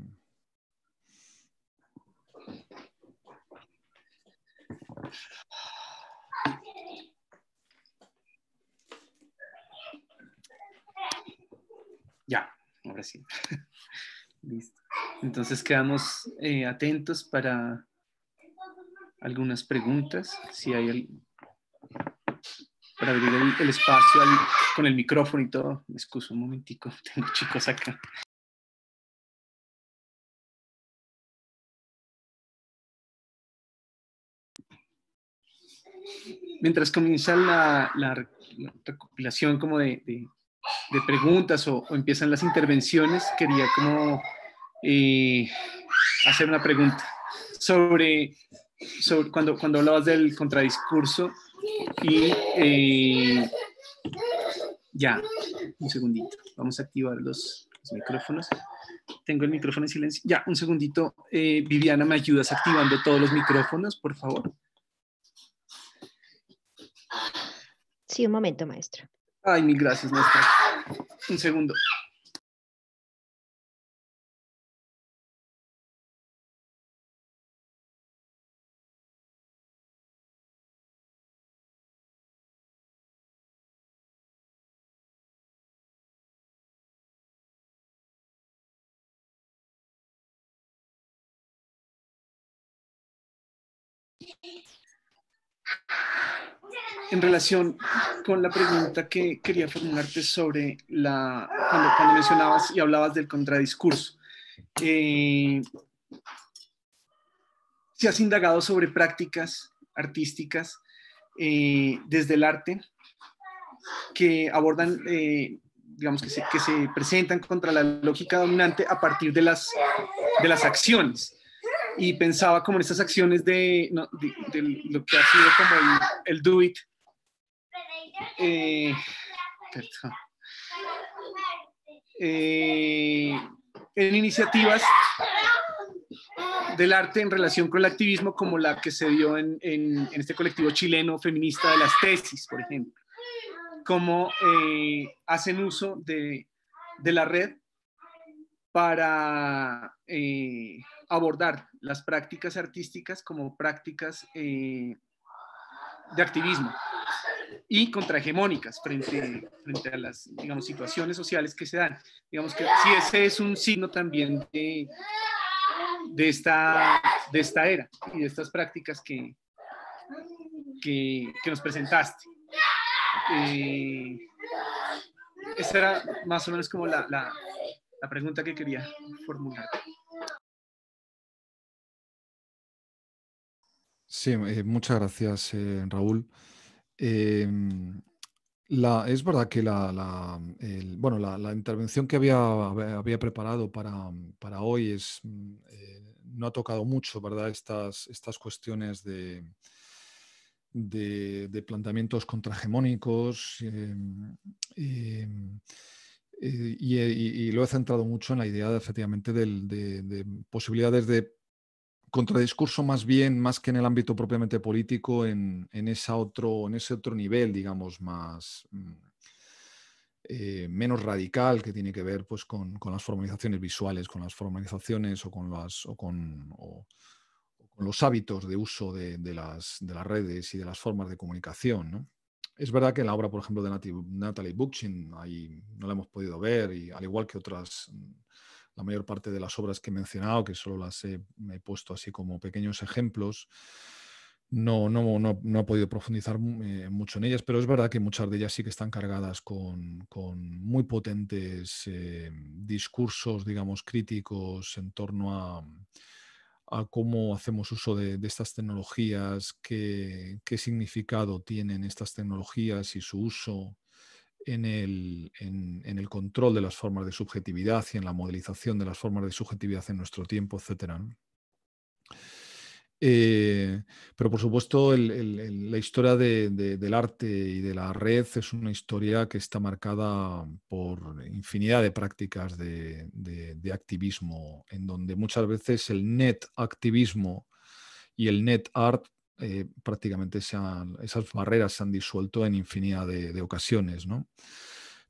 ya ahora sí listo entonces quedamos eh, atentos para algunas preguntas, si hay el, para abrir el, espacio con el micrófono y todo. Me excuso un momentico, tengo chicos acá. Mientras comienza la, la, recopilación como de, preguntas o, empiezan las intervenciones, quería como eh, hacer una pregunta sobre cuando, cuando hablabas del contradiscurso y eh, ya, un segundito, vamos a activar los, micrófonos. Tengo el micrófono en silencio. Ya, un segundito. Eh, Viviana, ¿me ayudas activando todos los micrófonos, por favor? Sí, un momento, maestro. Ay, mil gracias, maestra. Un segundo. en relación con la pregunta que quería formularte sobre la, cuando, mencionabas y hablabas del contradiscurso, se eh, si has indagado sobre prácticas artísticas eh, desde el arte que abordan, eh, digamos, que se, presentan contra la lógica dominante a partir de las acciones y pensaba como en estas acciones de, lo que ha sido como el, do it. Eh, eh, en iniciativas del arte en relación con el activismo como la que se dio en, este colectivo chileno feminista de las tesis, por ejemplo, como eh, hacen uso de, la red para, eh, abordar las prácticas artísticas como prácticas eh, de activismo y contrahegemónicas frente, frente a las, digamos, situaciones sociales que se dan. Digamos que si ese es un signo también de, de, esta, de esta era y de estas prácticas que, que, nos presentaste. Eh, esa era más o menos como la, la pregunta que quería formular. Sí, eh, muchas gracias, eh, Raúl. Em, es verdad que la, mm, bueno, la, intervención que había, había preparado mm, para, hoy es, mm, eh, no ha tocado mucho ¿verdad? Estas, estas cuestiones de, de, planteamientos contrahegemónicos. Em, em, y, y, lo he centrado mucho en la idea efectivamente de, posibilidades de contradiscurso más bien, más que en el ámbito propiamente político, en, otro, en ese otro nivel, digamos, más mm, eh, menos radical que tiene que ver pues, con, las formalizaciones visuales, con las formalizaciones o con, las, o con, los hábitos de uso de, las, redes y de las formas de comunicación. Es verdad que en la obra, por ejemplo, de Natalie Buchin, ahí no la hemos podido ver, y al igual que otras la mayor parte de las obras que he mencionado, que solo las he, puesto así como pequeños ejemplos, no, no, no, he podido profundizar eh, mucho en ellas, pero es verdad que muchas de ellas sí que están cargadas con, muy potentes eh, discursos, digamos, críticos en torno a, cómo hacemos uso de, estas tecnologías, qué, qué, significado tienen estas tecnologías y su uso, en el, control de las formas de subjetividad y en la modelización de las formas de subjetividad en nuestro tiempo, etc. Eh, pero por supuesto, la historia del arte y de la red es una historia que está marcada por infinidad de prácticas de, de activismo, en donde muchas veces el net activismo y el net art eh, prácticamente esas barreras se han disuelto en infinidad de, ocasiones,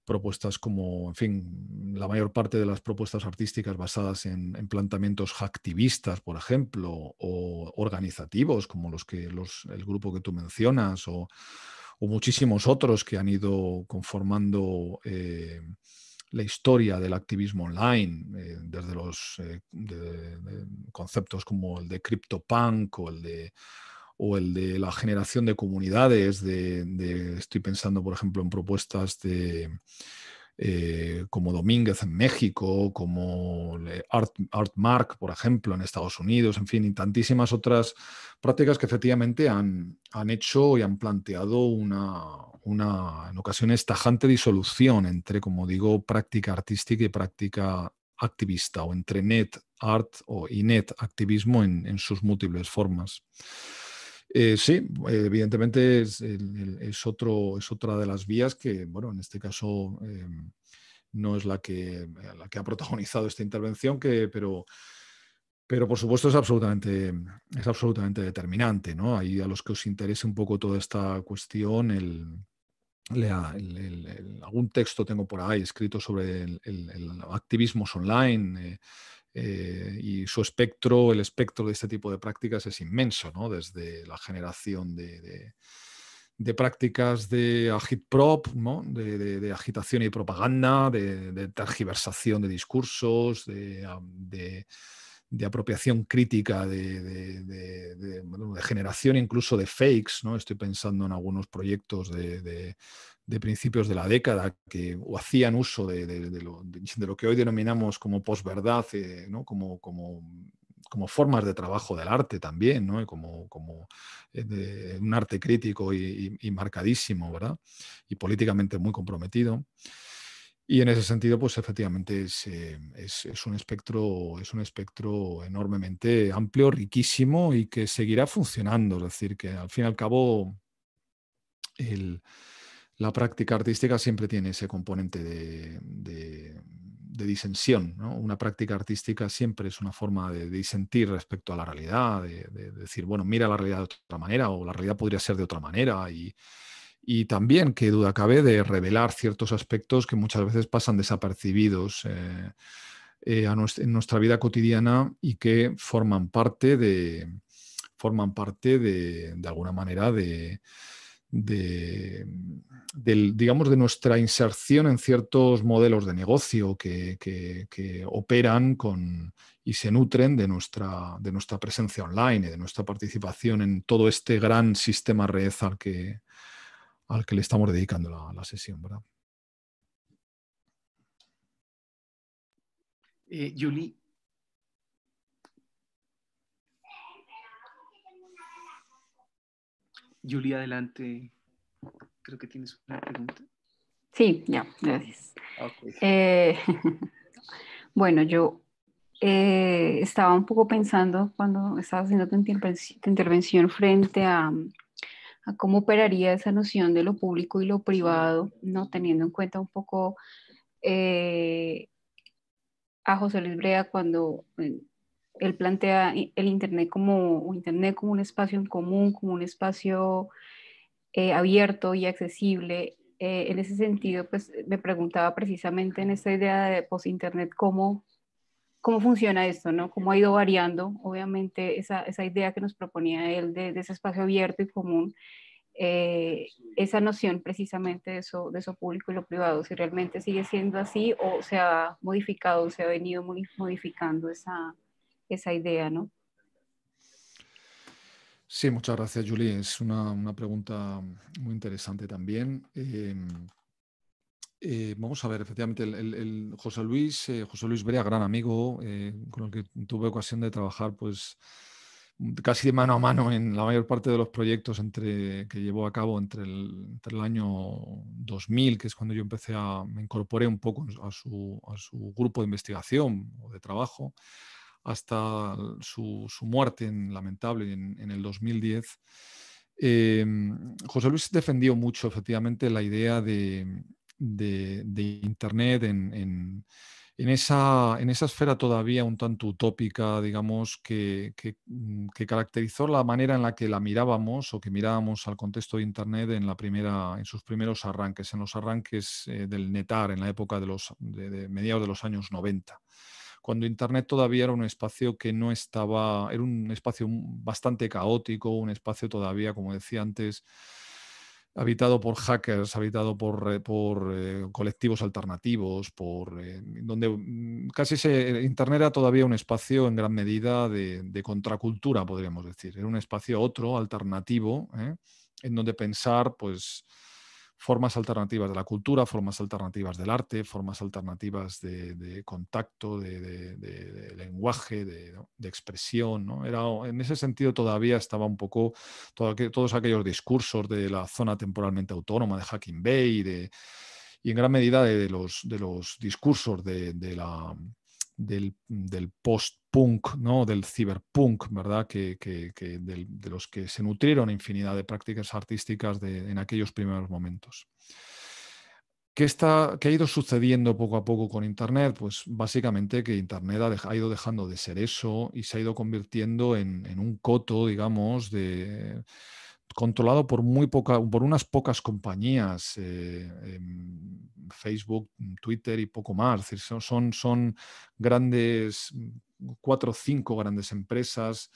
propuestas como, en fin, la mayor parte de las propuestas artísticas basadas en, planteamientos hacktivistas, por ejemplo, o organizativos, como los que el grupo que tú mencionas, o, muchísimos otros que han ido conformando eh, la historia del activismo online, eh, desde los conceptos como el de CryptoPunk o el de o el de la generación de comunidades, de, estoy pensando, por ejemplo, en propuestas de, eh, como Domínguez en México, como Art, Artmark, por ejemplo, en Estados Unidos, en fin, y tantísimas otras prácticas que efectivamente han, han hecho y han planteado una, una, en ocasiones, tajante disolución entre, como digo, práctica artística y práctica activista, o entre net art o, y net activismo en sus múltiples formas. Eh, sí, evidentemente es, otro, es otra de las vías que, bueno, en este caso eh, no es la que, la que ha protagonizado esta intervención, que, pero, pero por supuesto es absolutamente, es absolutamente determinante. ¿no? Ahí a los que os interese un poco toda esta cuestión, el, algún texto tengo por ahí escrito sobre activismo online, eh, eh, y su espectro, el espectro de este tipo de prácticas es inmenso, desde la generación de, prácticas de agitprop, de, de, agitación y propaganda, de, tergiversación de discursos, de de apropiación crítica, de, generación incluso de fakes. ¿no? Estoy pensando en algunos proyectos de, principios de la década que hacían uso lo, de, lo, que hoy denominamos como posverdad, eh, como, formas de trabajo del arte también, como, eh, un arte crítico y, marcadísimo, ¿verdad? Y políticamente muy comprometido. Y en ese sentido, pues efectivamente eh, es, un espectro, es un espectro enormemente amplio, riquísimo y que seguirá funcionando. Es decir, que al fin y al cabo la práctica artística siempre tiene ese componente de, disensión. Una práctica artística siempre es una forma de, de disentir respecto a la realidad, de, decir, bueno, mira la realidad de otra manera o la realidad podría ser de otra manera y y también, qué duda cabe, de revelar ciertos aspectos que muchas veces pasan desapercibidos eh, eh, en nuestra vida cotidiana y que forman parte de, forman parte de, alguna manera, de, digamos, de nuestra inserción en ciertos modelos de negocio que, operan con, y se nutren de nuestra, de nuestra presencia online y de nuestra participación en todo este gran sistema red al que, al que le estamos dedicando la, la sesión, ¿verdad? Eh, Julie. Julie, adelante. Creo que tienes una pregunta. Sí, ya, gracias. Ah, eh, bueno, yo eh, estaba un poco pensando cuando estaba haciendo tu, intervención frente a, cómo operaría esa noción de lo público y lo privado, ¿no? teniendo en cuenta un poco eh, a José Luis Brea cuando eh, él plantea el Internet como, Internet como un espacio en común, como un espacio eh, abierto y accesible. en ese sentido, pues me preguntaba precisamente en esta idea de post-Internet pues, cómo cómo funciona esto, ¿no? Cómo ha ido variando, obviamente, esa, esa idea que nos proponía él de, de ese espacio abierto y común, eh, esa noción precisamente de eso, de eso público y lo privado, si realmente sigue siendo así o se ha modificado, se ha venido modificando esa, esa idea, ¿no? Sí, muchas gracias, Julie. Es una, una pregunta muy interesante también. Eh, eh, vamos a ver, efectivamente, el, José Luis, eh, José Luis gran amigo, eh, con el que tuve ocasión de trabajar, pues mm, casi de mano a mano en la mayor parte de los proyectos entre, que llevó a cabo entre el, entre el año 2000, que es cuando yo empecé a, me incorporé un poco a su, a su grupo de investigación o de trabajo, hasta su, muerte lamentable en, el 2010. Em, José Luis defendió mucho, efectivamente, la idea de, de, Internet en, esa, en, esa, esfera todavía un tanto utópica, digamos, que, mm, que, caracterizó la manera en la que la mirábamos o que mirábamos al contexto de Internet en, la primera, en sus primeros arranques, en los arranques eh, del netar, en la época de, los, de mediados de los años 90 cuando Internet todavía era un espacio que no estaba, era un espacio mm, bastante caótico, un espacio todavía, como decía antes, habitado por hackers, habitado por, eh, eh, colectivos alternativos, por eh, donde mm, casi se, Internet era todavía un espacio en gran medida de, contracultura, podríamos decir. Era un espacio otro, alternativo, en donde pensar, pues, formas alternativas de la cultura, formas alternativas del arte, formas alternativas de, contacto, de, lenguaje, de, expresión. Era, en ese sentido todavía estaba un poco todos aquellos discursos de la zona temporalmente autónoma, de Hacking Bay, y en gran medida de, los, de los discursos de, la del, post-punk, ¿no? del ciberpunk, ¿verdad? Que, de los que se nutrieron infinidad de prácticas artísticas en aquellos primeros momentos. ¿Qué, está, que ha ido sucediendo poco a poco con Internet? Pues básicamente que Internet ha, ido dejando de ser eso y se ha ido convirtiendo en, en un coto, digamos, de controlado por muy poca, por unas pocas compañías, eh, em, Facebook, Twitter y poco más. son, son, grandes, cuatro o cinco grandes empresas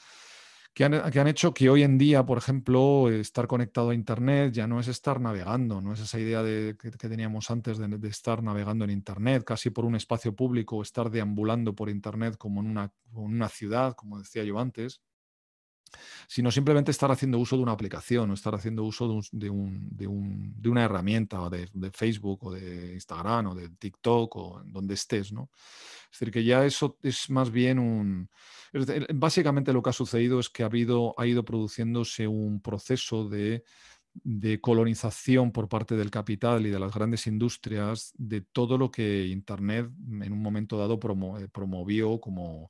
que han, hecho que hoy en día, por ejemplo, estar conectado a Internet ya no es estar navegando, no es esa idea que, teníamos antes de, estar navegando en Internet, casi por un espacio público, estar deambulando por Internet como en una ciudad, como decía yo antes sino simplemente estar haciendo uso de una aplicación o estar haciendo uso de, una herramienta de, Facebook o de Instagram o de TikTok o donde estés, ¿no? Es decir, que ya eso es más bien un... básicamente lo que ha sucedido es que ha, ido produciéndose un proceso de colonización por parte del capital y de las grandes industrias de todo lo que Internet en un momento dado eh, promovió como,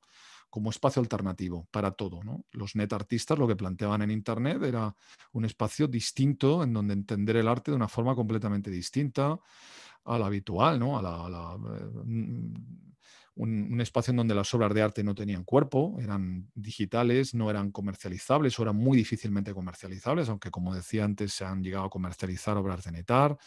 como espacio alternativo para todo. Los net artistas lo que planteaban en Internet era un espacio distinto en donde entender el arte de una forma completamente distinta a la habitual, ¿no? a eh, un, un, espacio en donde las obras de arte no tenían cuerpo, eran digitales, no eran comercializables o eran muy difícilmente comercializables, aunque como decía antes se han llegado a comercializar obras de netar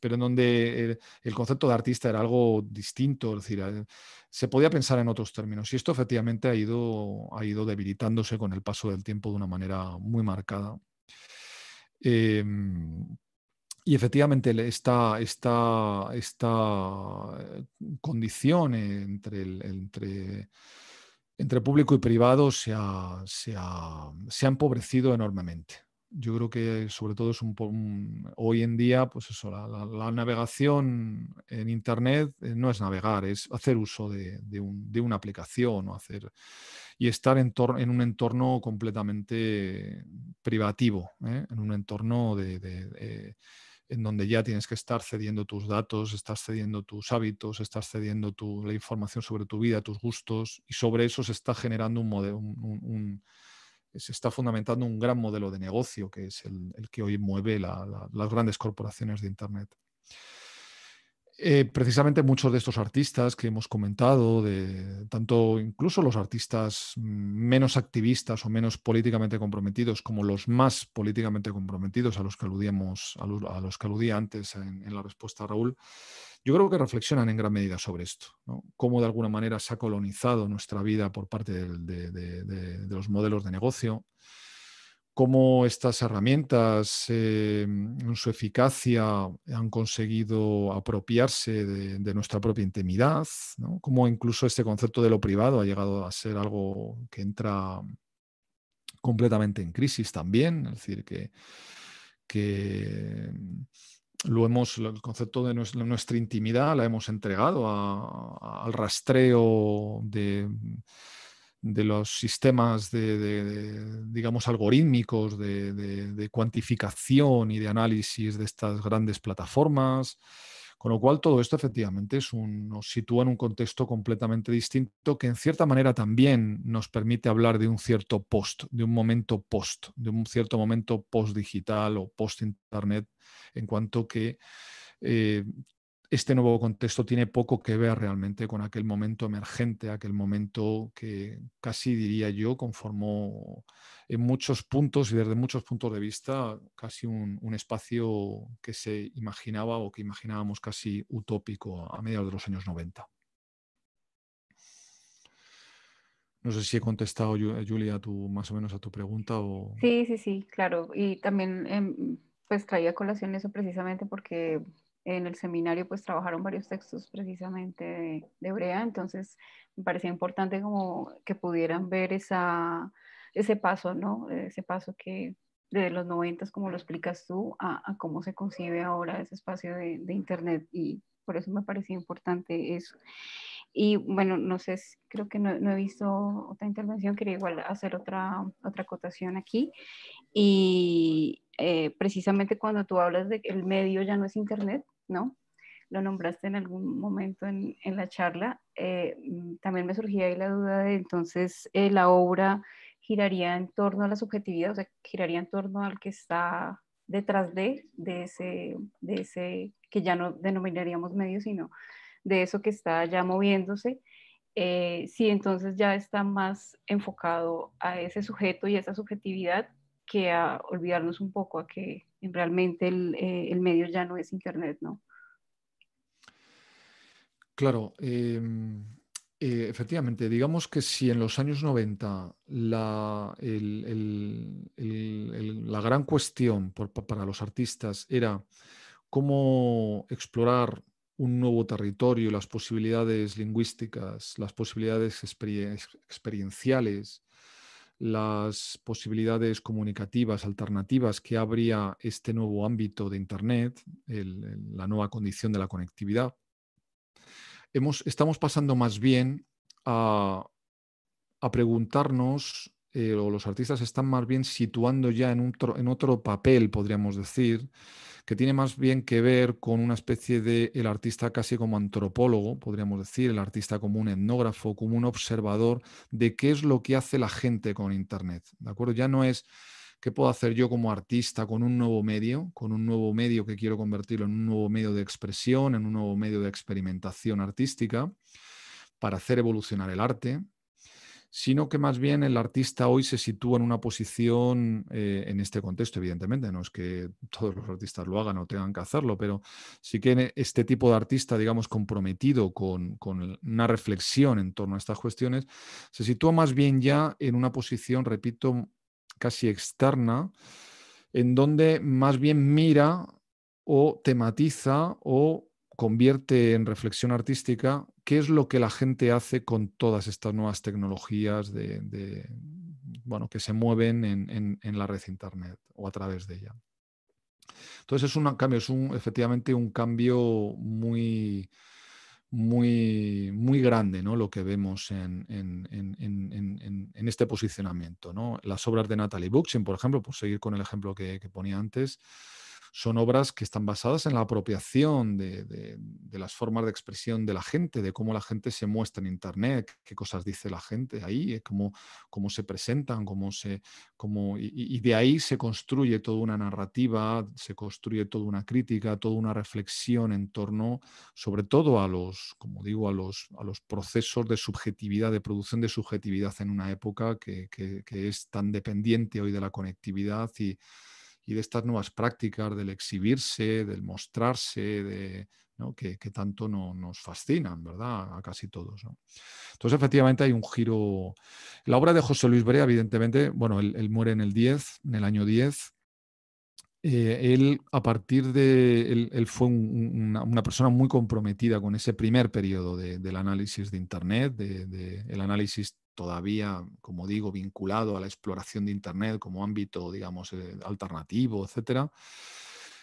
pero en donde el, concepto de artista era algo distinto, es decir, eh, se podía pensar en otros términos. Y esto efectivamente ha ido, debilitándose con el paso del tiempo de una manera muy marcada. Em, y efectivamente esta, condición entre, público y privado se ha empobrecido enormemente yo creo que sobre todo es un, hoy en día, pues eso, la, navegación en Internet eh, no es navegar, es hacer uso de, de, un, de una aplicación o hacer y estar en, en un entorno completamente privativo, ¿eh? en un entorno de, en donde ya tienes que estar cediendo tus datos, estás cediendo tus hábitos, estás cediendo tu, la información sobre tu vida, tus gustos, y sobre eso se está generando un, modelo, un eh, se está fundamentando un gran modelo de negocio que es el, que hoy mueve las grandes corporaciones de Internet. Eh, precisamente muchos de estos artistas que hemos comentado, tanto incluso los artistas menos activistas o menos políticamente comprometidos, como los más políticamente comprometidos a los que aludíamos, a los, que aludía antes en, la respuesta a Raúl, yo creo que reflexionan en gran medida sobre esto, cómo de alguna manera se ha colonizado nuestra vida por parte de los modelos de negocio, cómo estas herramientas em, en su eficacia han conseguido apropiarse de, nuestra propia intimidad, cómo incluso este concepto de lo privado ha llegado a ser algo que entra completamente en crisis también, es decir, que, em, el concepto de nuestra, intimidad la hemos entregado al rastreo de de los sistemas de, digamos, algorítmicos de, cuantificación y de análisis de estas grandes plataformas. Con lo cual, todo esto efectivamente nos sitúa en un contexto completamente distinto que, en cierta manera, también nos permite hablar de un cierto post, de un momento post, de un cierto momento post-digital o post-internet, en cuanto que eh, este nuevo contexto tiene poco que ver realmente con aquel momento emergente, aquel momento que casi diría yo conformó en muchos puntos y desde muchos puntos de vista casi un, espacio que se imaginaba o que imaginábamos casi utópico a mediados de los años 90. No sé si he contestado, eh, Julia, más o menos a tu pregunta. O... Sí, sí, sí, claro. Y también em, pues traía colación eso precisamente porque en el seminario pues trabajaron varios textos precisamente de, de Hebrea, entonces me parecía importante como que pudieran ver esa, ese paso, ¿no? Ese paso que desde los noventas, como lo explicas tú, a, cómo se concibe ahora ese espacio de, Internet y por eso me parecía importante eso. Y bueno, no sé, creo que no, he visto otra intervención, quería igual hacer otra, otra acotación aquí. Y, eh, precisamente cuando tú hablas de que el medio ya no es Internet, lo nombraste en algún momento en, la charla. Eh, mm, también me surgía ahí la duda de entonces eh, la obra giraría en torno a la subjetividad, o sea, giraría en torno al que está detrás de, de ese, de ese que ya no denominaríamos medio, sino de eso que está ya moviéndose. Eh, si entonces ya está más enfocado a ese sujeto y esa subjetividad que a olvidarnos un poco a que realmente eh, el, medio ya no es Internet, ¿no? Claro, em, eh, efectivamente, digamos que si en los años 90 la, gran cuestión para los artistas era cómo explorar un nuevo territorio, las posibilidades lingüísticas, las posibilidades experienciales, las posibilidades comunicativas alternativas que habría este nuevo ámbito de Internet, la nueva condición de la conectividad, estamos pasando más bien a, a preguntarnos eh, los artistas están más bien situando ya en, otro papel, podríamos decir, que tiene más bien que ver con una especie de el artista casi como antropólogo, podríamos decir, el artista como un etnógrafo, como un observador de qué es lo que hace la gente con Internet. ¿De acuerdo? Ya no es qué puedo hacer yo como artista con un nuevo medio, con un nuevo medio que quiero convertirlo en un nuevo medio de expresión, en un nuevo medio de experimentación artística para hacer evolucionar el arte, sino que más bien el artista hoy se sitúa en una posición eh, en este contexto, evidentemente, no es que todos los artistas lo hagan o tengan que hacerlo, pero sí que e, este tipo de artista, digamos, comprometido con, con una reflexión en torno a estas cuestiones, se sitúa más bien ya en una posición, repito, casi externa, en donde más bien mira o tematiza o convierte en reflexión artística, ¿qué es lo que la gente hace con todas estas nuevas tecnologías de, bueno, que se mueven en, la red Internet o a través de ella? Entonces es un cambio, es efectivamente un cambio muy, muy, muy grande ¿no? lo que vemos en, este posicionamiento. ¿no? Las obras de Natalie Bookchin, por ejemplo, por seguir con el ejemplo que, que ponía antes, son obras que están basadas en la apropiación de, las formas de expresión de la gente, de cómo la gente se muestra en Internet, qué cosas dice la gente ahí, eh, cómo, cómo se presentan, cómo se... Cómo, y, de ahí se construye toda una narrativa, se construye toda una crítica, toda una reflexión en torno, sobre todo a los, como digo, a los, a los procesos de subjetividad, de producción de subjetividad en una época que es tan dependiente hoy de la conectividad y y de estas nuevas prácticas del exhibirse, del mostrarse, de, que, tanto nos fascinan, ¿verdad? A casi todos. Entonces, efectivamente, hay un giro. La obra de José Luis Brea, evidentemente, bueno, él, muere en el 10, en el año 10. Eh, él, a partir de. Él, fue una, persona muy comprometida con ese primer periodo del análisis de Internet, del de, análisis todavía, como digo, vinculado a la exploración de Internet como ámbito, digamos, eh, alternativo, etcétera.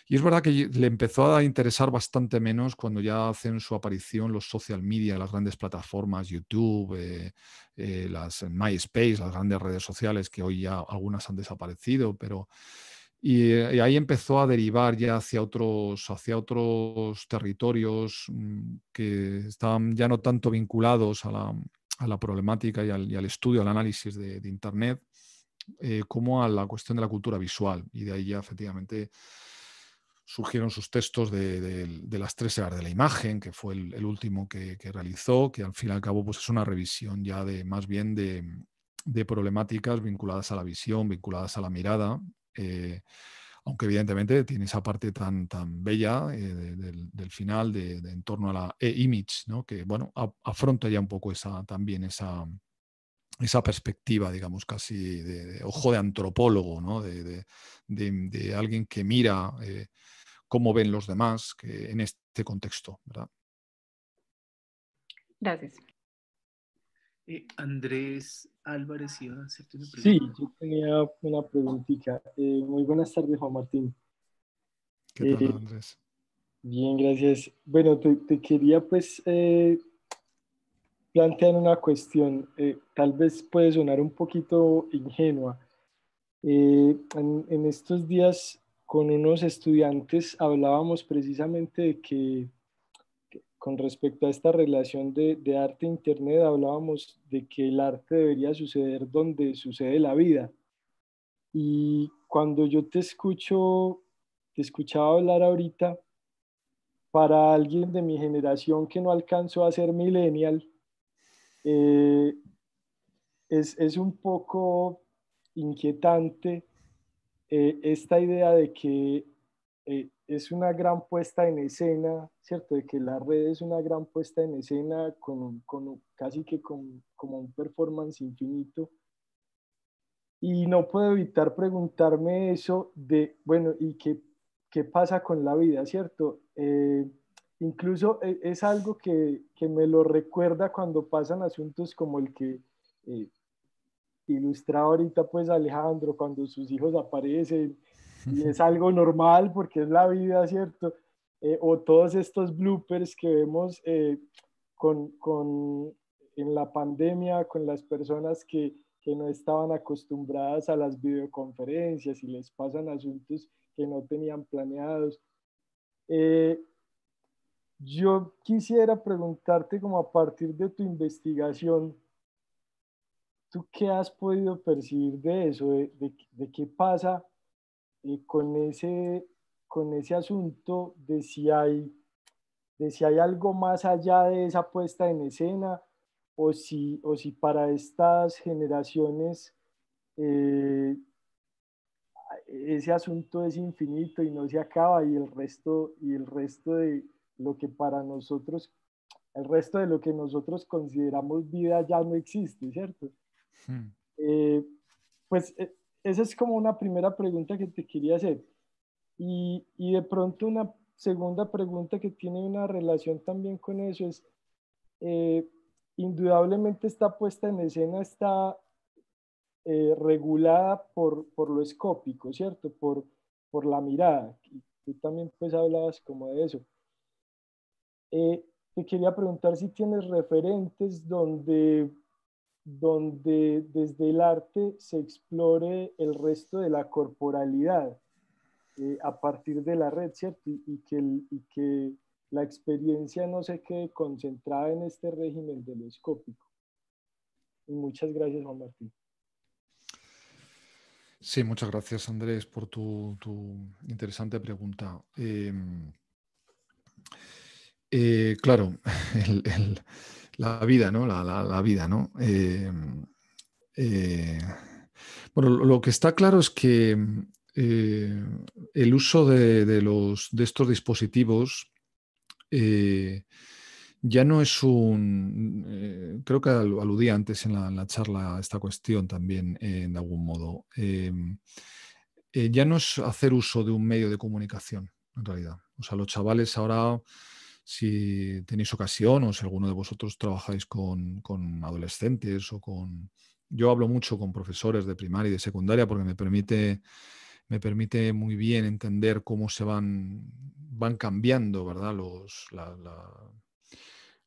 Y es verdad que le empezó a interesar bastante menos cuando ya hacen su aparición los social media, las grandes plataformas, YouTube, eh, eh, las MySpace, las grandes redes sociales, que hoy ya algunas han desaparecido, pero... Y, ahí empezó a derivar ya hacia otros, hacia otros territorios mm, que estaban ya no tanto vinculados a la, a la problemática y al, estudio, al análisis de, Internet, eh, como a la cuestión de la cultura visual. Y de ahí ya efectivamente surgieron sus textos de, las tres eras de la imagen, que fue el, último que, realizó, que al fin y al cabo pues, es una revisión ya de más bien de, problemáticas vinculadas a la visión, vinculadas a la mirada. Eh, aunque evidentemente tiene esa parte tan, tan bella eh, del, final de, en torno a la e-image, que bueno, afronta ya un poco esa, también esa, esa perspectiva, digamos, casi de, ojo de antropólogo, de, alguien que mira eh, cómo ven los demás en este contexto. ¿verdad? Gracias. Andrés Álvarez iba a hacerte una pregunta. Sí, yo tenía una preguntita. Eh, muy buenas tardes, Juan Martín. ¿Qué tal, eh, Andrés? Bien, gracias. Bueno, te, quería pues eh, plantear una cuestión. tal vez puede sonar un poquito ingenua. en estos días con unos estudiantes hablábamos precisamente de que con respecto a esta relación de, arte-internet, e hablábamos de que el arte debería suceder donde sucede la vida. Y cuando yo te escucho, te escuchaba hablar ahorita, para alguien de mi generación que no alcanzó a ser millennial, eh, es, un poco inquietante eh, esta idea de que eh, es una gran puesta en escena, ¿cierto? De que la red es una gran puesta en escena con, con casi que con, como un performance infinito. Y no puedo evitar preguntarme eso de, bueno, ¿y qué, qué pasa con la vida, ¿cierto? Eh, incluso e, es algo que, que, me lo recuerda cuando pasan asuntos como el que eh, ilustraba ahorita pues Alejandro, cuando sus hijos aparecen y es algo normal porque es la vida, ¿cierto? Eh, o todos estos bloopers que vemos eh, con, con, en la pandemia con las personas que, que, no estaban acostumbradas a las videoconferencias y les pasan asuntos que no tenían planeados. Eh, yo quisiera preguntarte como a partir de tu investigación, ¿tú qué has podido percibir de eso? de, de qué pasa con, ese, con ese asunto de si, hay, si hay algo más allá de esa puesta en escena o si, o si para estas generaciones eh, ese asunto es infinito y no se acaba y el resto, y el resto de lo que para nosotros el resto de lo que nosotros consideramos vida ya no existe, ¿cierto? Hmm. Eh, pues eh, esa es como una primera pregunta que te quería hacer. Y, y de pronto una segunda pregunta que tiene una relación también con eso es, eh, indudablemente esta puesta en escena está eh, regulada por, por, lo escópico, ¿cierto? Por, por la mirada. tú también pues hablabas como de eso. Eh, te quería preguntar si tienes referentes donde donde desde el arte se explore el resto de la corporalidad eh, a partir de la red, Y, que el, que la experiencia no se quede concentrada en este régimen telescópico Y muchas gracias, Juan Martín. Sí, muchas gracias, Andrés, por tu, tu interesante pregunta. Eh, eh, claro, el la vida, ¿no? La, vida, ¿no? Eh, eh, bueno, lo que está claro es que eh, el uso de, los, de estos dispositivos ya no es un... creo que aludí antes en la, charla a esta cuestión también, en algún modo. ya no es hacer uso de un medio de comunicación, en realidad. O sea, los chavales ahora si tenéis ocasión o si alguno de vosotros trabajáis con, adolescentes o con... Yo hablo mucho con profesores de primaria y de secundaria porque me permite me permite muy bien entender cómo se van, van cambiando ¿verdad? Los,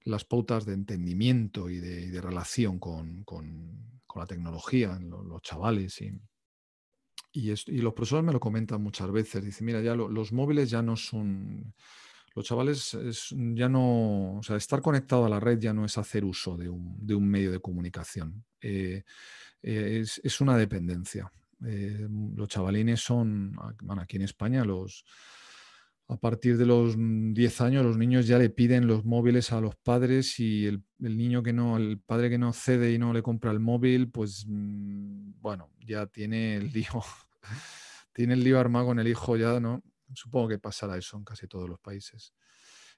las pautas de entendimiento y de, relación con, la tecnología, los, chavales. Y, los profesores me lo comentan muchas veces, dicen, mira, ya los móviles ya no son, los chavales mm, ya no, o sea, estar conectado a la red ya no es hacer uso de un, medio de comunicación, eh, eh, es, una dependencia. Eh, mm, los chavalines son, bueno, aquí en España, los, a partir de los 10 mm, años los niños ya le piden los móviles a los padres y el, niño que no, el padre que no cede y no le compra el móvil, pues bueno, ya tiene el lío, tiene el lío armado con el hijo ya, ¿no? Supongo que pasará eso en casi todos los países.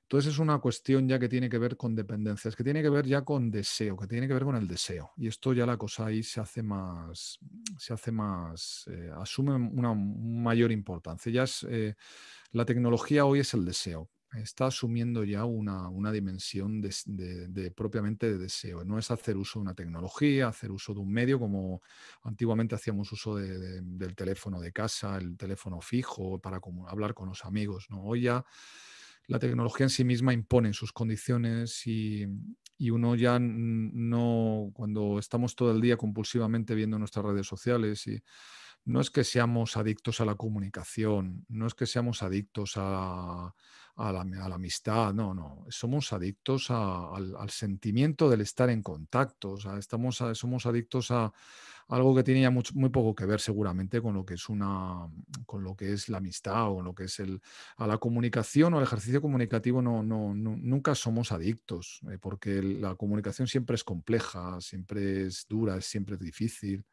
Entonces es una cuestión ya que tiene que ver con dependencias, que tiene que ver ya con deseo, que tiene que ver con el deseo. Y esto ya la cosa ahí se hace más, se hace más, eh, asume una mayor importancia. Ya es, eh, la tecnología hoy es el deseo está asumiendo ya una, dimensión de, propiamente de deseo. No es hacer uso de una tecnología, hacer uso de un medio como antiguamente hacíamos uso del teléfono de casa, el teléfono fijo para hablar con los amigos. ¿no? Hoy ya la tecnología en sí misma impone sus condiciones y, y uno ya no, cuando estamos todo el día compulsivamente viendo nuestras redes sociales y no es que seamos adictos a la comunicación, no es que seamos adictos a, la, amistad, no, no, somos adictos al, sentimiento del estar en contacto, estamos, somos adictos a algo que tiene ya muy poco que ver seguramente con lo que es una, con lo que es la amistad o lo que es el, a la comunicación o el ejercicio comunicativo, no, no, nunca somos adictos, eh, porque la comunicación siempre es compleja, siempre es dura, siempre es difícil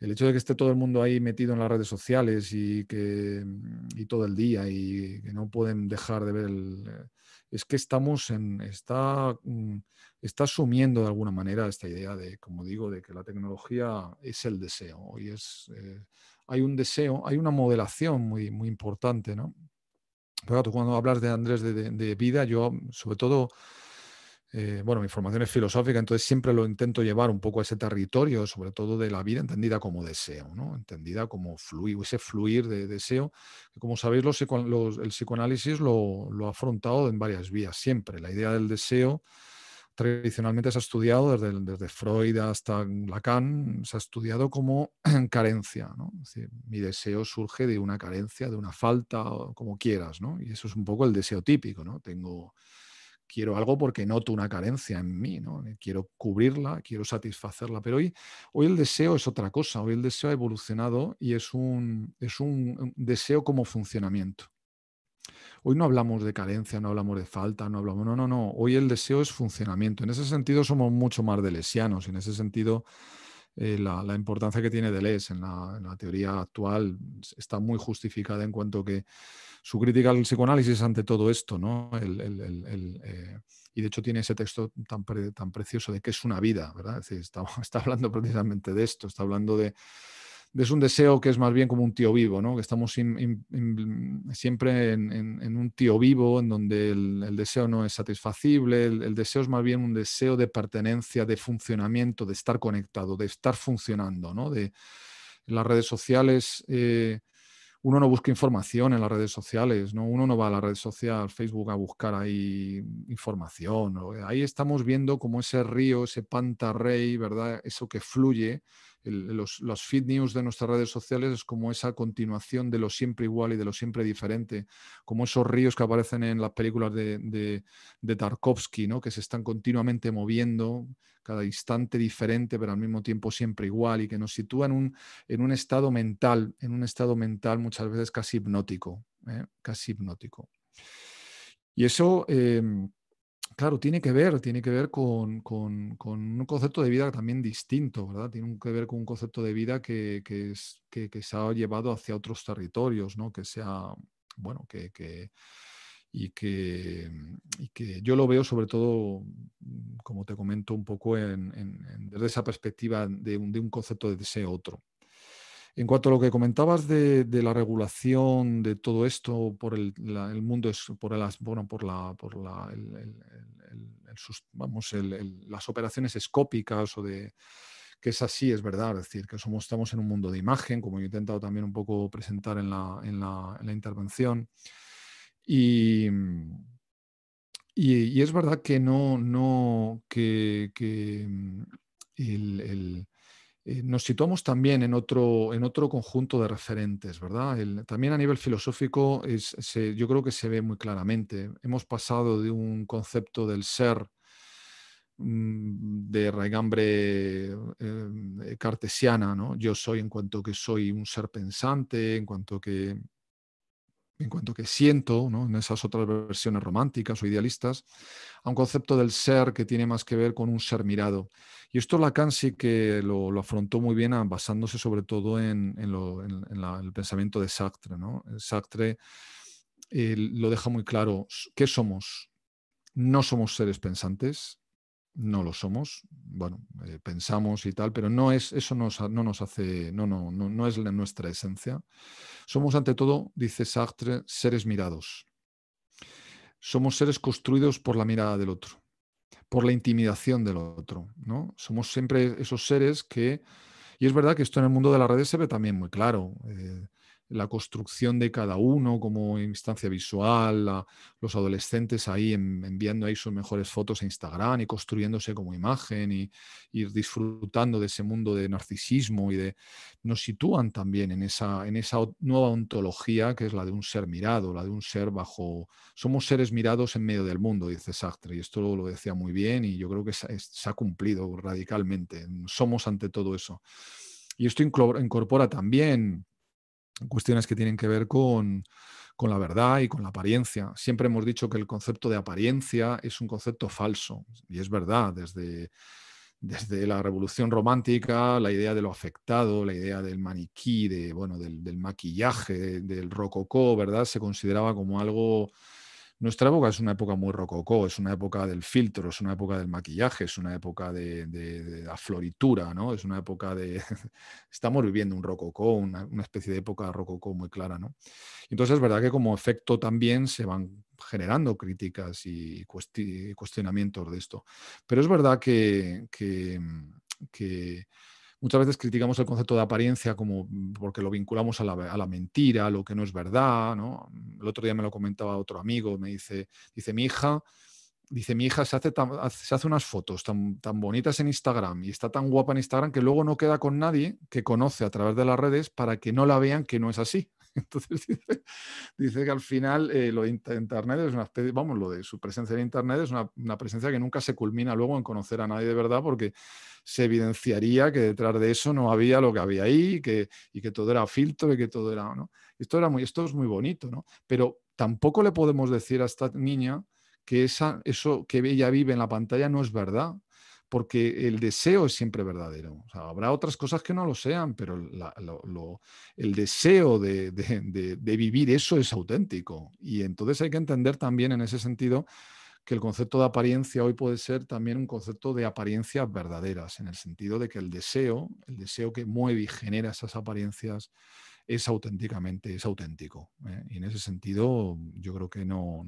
el hecho de que esté todo el mundo ahí metido en las redes sociales y que mm, todo el día y que no pueden dejar de ver eh, es que estamos en está mm, está asumiendo de alguna manera esta idea de como digo de que la tecnología es el deseo y es eh, hay un deseo hay una modelación muy muy importante no pero cuando hablas de Andrés de vida yo sobre todo eh, bueno, mi formación es filosófica, entonces siempre lo intento llevar un poco a ese territorio, sobre todo de la vida entendida como deseo, ¿no? entendida como fluir, ese fluir de deseo, que como sabéis el psicoanálisis lo, ha afrontado en varias vías, siempre. La idea del deseo tradicionalmente se ha estudiado desde, desde Freud hasta Lacan, se ha estudiado como carencia. mi deseo surge de una carencia, de una falta, como quieras, ¿no? y eso es un poco el deseo típico. ¿no? Tengo quiero algo porque noto una carencia en mí, ¿no? Eh, quiero cubrirla, quiero satisfacerla, pero hoy, hoy el deseo es otra cosa, hoy el deseo ha evolucionado y es un, es un deseo como funcionamiento. Hoy no hablamos de carencia, no hablamos de falta, no hablamos, no, no, no, hoy el deseo es funcionamiento. En ese sentido somos mucho más delesianos, en ese sentido... Eh, la, importancia que tiene Deleuze en la, en la, teoría actual está muy justificada en cuanto que su crítica al psicoanálisis ante todo esto, ¿no? el, y de hecho tiene ese texto tan, tan precioso de que es una vida, ¿verdad? Es decir, está, hablando precisamente de esto, está hablando de, Es un deseo que es más bien como un tío vivo, ¿no? Que estamos siempre en, un tío vivo, en donde el, deseo no es satisfacible, el, deseo es más bien un deseo de pertenencia, de funcionamiento, de estar conectado, de estar funcionando, ¿no? De, las redes sociales... Eh, uno no busca información en las redes sociales, ¿no? uno no va a la red social, Facebook, a buscar ahí información. Ahí estamos viendo como ese río, ese pantarrey, ¿verdad? Eso que fluye los, los, feed news de nuestras redes sociales es como esa continuación de lo siempre igual y de lo siempre diferente, como esos ríos que aparecen en las películas de, Tarkovsky, ¿no? que se están continuamente moviendo, cada instante diferente, pero al mismo tiempo siempre igual, y que nos sitúan en un, en un estado mental, en un estado mental muchas veces casi hipnótico, ¿eh? casi hipnótico. Y eso... Em, claro, tiene que ver, tiene que ver con, un concepto de vida también distinto, ¿verdad? Tiene que ver con un concepto de vida que, que, se ha llevado hacia otros territorios, ¿no? Que sea, bueno, que, y que, yo lo veo sobre todo, como te comento, un poco desde esa perspectiva de un, de un, concepto de ese otro, en cuanto a lo que comentabas de, la regulación de todo esto por el, mundo, por, bueno, por, las operaciones escópicas o de que es así, es verdad, es decir, que estamos en un mundo de imagen, como he intentado también un poco presentar en la, intervención. Y, es verdad que no, que, mm, el, eh, nos situamos también en otro, en otro conjunto de referentes, ¿verdad? también a nivel filosófico es, yo creo que se ve muy claramente. Hemos pasado de un concepto del ser mm, de raigambre eh, cartesiana, ¿no? Yo soy en cuanto que soy un ser pensante, en cuanto que en cuanto que siento, ¿no? en esas otras versiones románticas o idealistas, a un concepto del ser que tiene más que ver con un ser mirado. Y esto Lacan sí que lo, afrontó muy bien ah, basándose sobre todo en, el pensamiento de Sartre. ¿no? Sartre eh, lo deja muy claro, ¿qué somos? No somos seres pensantes, no lo somos, bueno, eh, pensamos y tal, pero no es, eso no nos hace, no, no, no, no es nuestra esencia. Somos ante todo, dice Sartre, seres mirados. Somos seres construidos por la mirada del otro, por la intimidación del otro, ¿no? Somos siempre esos seres que, y es verdad que esto en el mundo de las redes se ve también muy claro. Eh, la construcción de cada uno como instancia visual, los adolescentes ahí enviando ahí sus mejores fotos a Instagram y construyéndose como imagen y, disfrutando de ese mundo de narcisismo y de nos sitúan también en esa, en esa nueva ontología que es la de un ser mirado, la de un ser bajo. Somos seres mirados en medio del mundo, dice Sartre, y esto lo decía muy bien y yo creo que se ha cumplido radicalmente. Somos ante todo eso. Y esto incorpora también cuestiones que tienen que ver con, la verdad y con la apariencia. Siempre hemos dicho que el concepto de apariencia es un concepto falso, y es verdad, desde, desde la revolución romántica, la idea de lo afectado, la idea del maniquí, de, bueno, del, del maquillaje, del rococó, ¿verdad? Se consideraba como algo nuestra época es una época muy rococó, es una época del filtro, es una época del maquillaje, es una época de, de, la floritura, ¿no? Es una época de... Estamos viviendo un rococó, una, especie de época rococó muy clara, ¿no? Entonces es verdad que como efecto también se van generando críticas y cuestionamientos de esto. Pero es verdad que, que Muchas veces criticamos el concepto de apariencia como mm, porque lo vinculamos a la, mentira, a lo que no es verdad. Mm, el otro día me lo comentaba otro amigo, me dice, dice mi hija, dice mi hija se hace, se hace unas fotos tan, tan, bonitas en Instagram y está tan guapa en Instagram que luego no queda con nadie que conoce a través de las redes para que no la vean que no es así. Entonces dice, que al final eh, lo de Internet es una vamos, lo de su presencia en Internet es una, presencia que nunca se culmina luego en conocer a nadie de verdad porque se evidenciaría que detrás de eso no había lo que había ahí que, y que todo era filtro y que todo era, ¿no? Esto, era muy, esto es muy bonito, ¿no? Pero tampoco le podemos decir a esta niña que esa, eso que ella vive en la pantalla no es verdad, porque el deseo es siempre verdadero. habrá otras cosas que no lo sean, pero el deseo de, vivir eso es auténtico. Y entonces hay que entender también en ese sentido que el concepto de apariencia hoy puede ser también un concepto de apariencias verdaderas, en el sentido de que el deseo, el deseo que mueve y genera esas apariencias, es auténticamente, es auténtico. ¿eh? Y en ese sentido, yo creo que no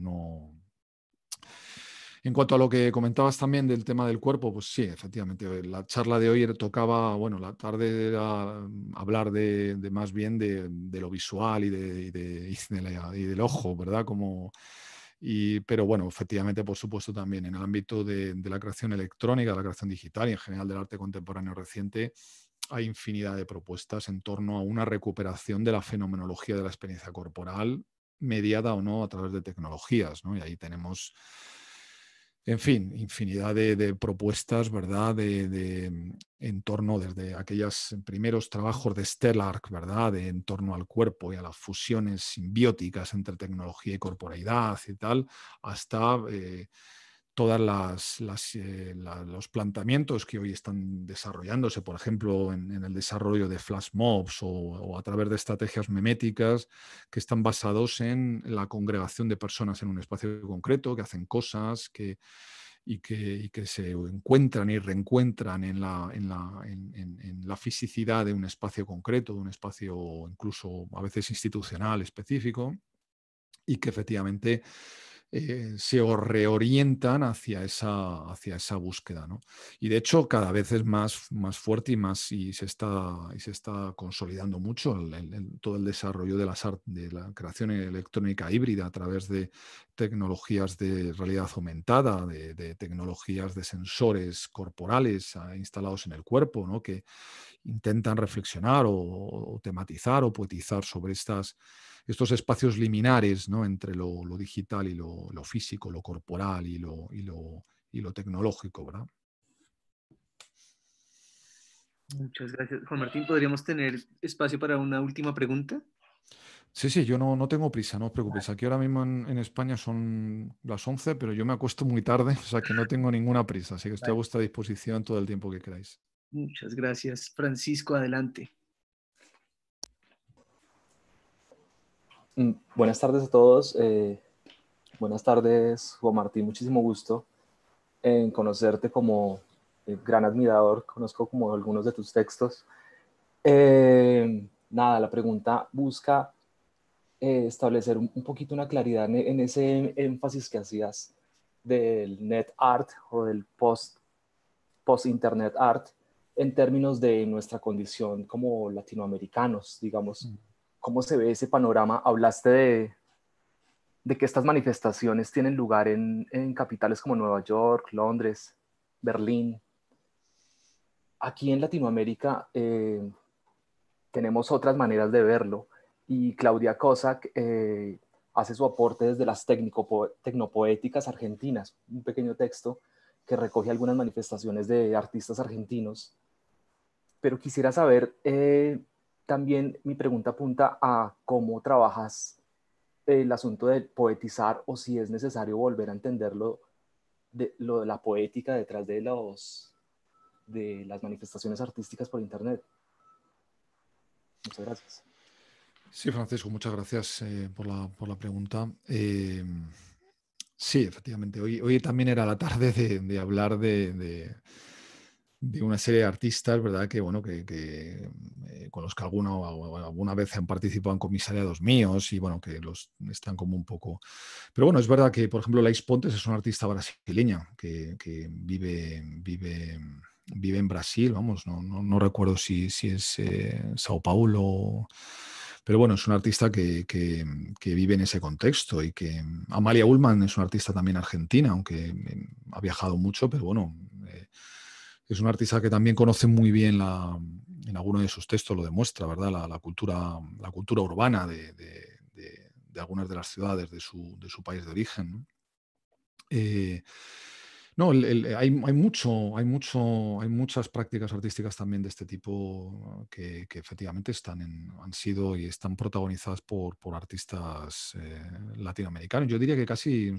en cuanto a lo que comentabas también del tema del cuerpo, pues sí, efectivamente, la charla de hoy tocaba, bueno, la tarde era mm, hablar de, más bien de, lo visual y, de, del ojo, ¿verdad? Como, y, pero bueno, efectivamente, por supuesto, también en el ámbito de, de, la creación electrónica, de la creación digital y en general del arte contemporáneo reciente, hay infinidad de propuestas en torno a una recuperación de la fenomenología de la experiencia corporal, mediada o no a través de tecnologías. ¿no? Y ahí tenemos en fin, infinidad de, propuestas, ¿verdad? De, mm, en torno desde aquellos mm, primeros trabajos de Stellark, ¿verdad? en torno al cuerpo y a las fusiones simbióticas entre tecnología y corporalidad y tal, hasta eh, todos eh, los planteamientos que hoy están desarrollándose, por ejemplo, en, el desarrollo de flash mobs o, a través de estrategias meméticas que están basados en la congregación de personas en un espacio concreto, que hacen cosas, que, y, que, se encuentran y reencuentran en la, en, la, en la fisicidad de un espacio concreto, de un espacio incluso a veces institucional específico, y que efectivamente eh, se reorientan hacia esa, búsqueda. Y de hecho cada vez es más, fuerte y, más, y, se está, consolidando mucho todo el desarrollo de, la creación electrónica híbrida a través de tecnologías de realidad aumentada, de, tecnologías de sensores corporales ah, instalados en el cuerpo, que intentan reflexionar o tematizar o poetizar sobre estas estos espacios liminares ¿no? entre lo, digital y lo, físico, lo corporal y lo, tecnológico. ¿verdad? Muchas gracias. Juan Martín, ¿podríamos tener espacio para una última pregunta? Sí, sí, yo no, no, tengo prisa, no os preocupéis. Aquí ahora mismo en, en, España son las 11, pero yo me acuesto muy tarde, o sea que no tengo ninguna prisa, así que estoy a vuestra disposición todo el tiempo que queráis. Muchas gracias, Francisco, adelante. Mm, buenas tardes a todos. Eh, buenas tardes, Juan Martín. Muchísimo gusto en conocerte como eh, gran admirador. Conozco como algunos de tus textos. Eh, nada, la pregunta busca establecer un, poquito una claridad en, ese énfasis que hacías del net art o del post, post internet art en términos de nuestra condición como latinoamericanos, digamos. Mm. ¿Cómo se ve ese panorama? Hablaste de, que estas manifestaciones tienen lugar en, capitales como Nueva York, Londres, Berlín. Aquí en Latinoamérica eh, tenemos otras maneras de verlo y Claudia Cossack eh, hace su aporte desde las tecnopoéticas argentinas, un pequeño texto que recoge algunas manifestaciones de artistas argentinos. Pero quisiera saber eh, también mi pregunta apunta a cómo trabajas el asunto de poetizar o si es necesario volver a entenderlo lo de la poética detrás de los de las manifestaciones artísticas por internet. Muchas gracias. Sí, Francisco, muchas gracias eh, por, la, pregunta. Eh, sí, efectivamente, hoy, hoy también era la tarde de, hablar de de una serie de artistas, ¿verdad? Que, bueno, que, que mm, eh, con los que alguna, alguna vez han participado en comisariados míos y, bueno, que los están como un poco... Pero bueno, es verdad que, por ejemplo, Lais Pontes es una artista brasileña que, vive, vive, vive en Brasil, vamos, no, recuerdo si, si es eh, Sao Paulo... Pero bueno, es un artista que, vive en ese contexto y que mm, Amalia Ullman es una artista también argentina, aunque mm, ha viajado mucho, pero bueno, eh, es un artista que también conoce muy bien en alguno de sus textos lo demuestra, ¿verdad? La, cultura, la cultura urbana de, algunas de las ciudades de su, su país de origen. ¿no? Eh, hay, mucho, hay, mucho, hay muchas prácticas artísticas también de este tipo que, efectivamente están en, han sido y están protagonizadas por, artistas eh, latinoamericanos. Yo diría que casi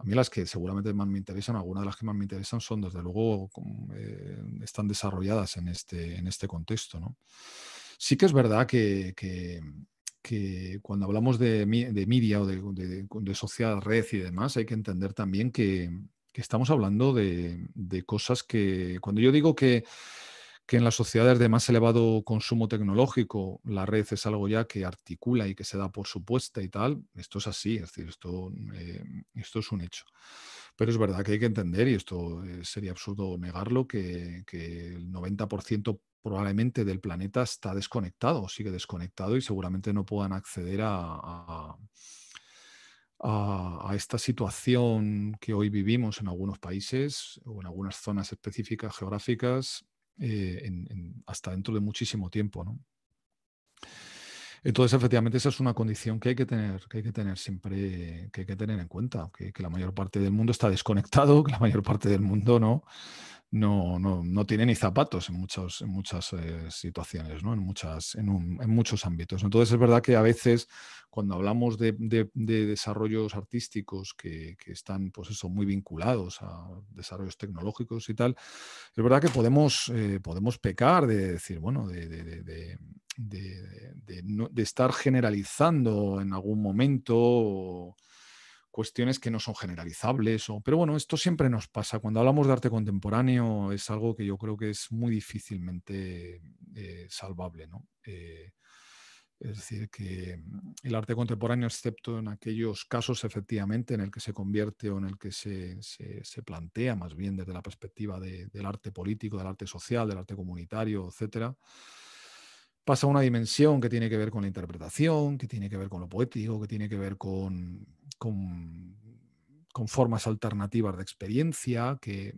a mí las que seguramente más me interesan, algunas de las que más me interesan son, desde luego, eh, están desarrolladas en este, en este contexto. ¿no? Sí que es verdad que, que, cuando hablamos de, de media o de, de, sociedad red y demás, hay que entender también que, que estamos hablando de, cosas que, cuando yo digo que que en las sociedades de más elevado consumo tecnológico la red es algo ya que articula y que se da por supuesta y tal, esto es así, es decir, esto, eh, esto es un hecho. Pero es verdad que hay que entender, y esto eh, sería absurdo negarlo, que, el 90% probablemente del planeta está desconectado, sigue desconectado y seguramente no puedan acceder a, a, esta situación que hoy vivimos en algunos países o en algunas zonas específicas geográficas eh, en, hasta dentro de muchísimo tiempo, ¿no? Entonces, efectivamente, esa es una condición que hay que tener, que hay que tener siempre, que hay que tener en cuenta, que, la mayor parte del mundo está desconectado, que la mayor parte del mundo no, no, no, tiene ni zapatos en, muchos, en muchas eh, situaciones, ¿no? en, muchas, en, muchos ámbitos. Entonces es verdad que a veces cuando hablamos de, desarrollos artísticos que, están pues muy vinculados a desarrollos tecnológicos y tal, es verdad que podemos, eh, podemos pecar de decir, bueno, de, de, estar generalizando en algún momento cuestiones que no son generalizables. pero bueno, esto siempre nos pasa. Cuando hablamos de arte contemporáneo es algo que yo creo que es muy difícilmente eh, salvable. Eh, es decir, que mm, el arte contemporáneo, excepto en aquellos casos efectivamente en el que se convierte o en el que se, plantea más bien desde la perspectiva del arte político, del arte social, del arte comunitario, etcétera, pasa una dimensión que tiene que ver con la interpretación, que tiene que ver con lo poético, que tiene que ver con, con, formas alternativas de experiencia, que,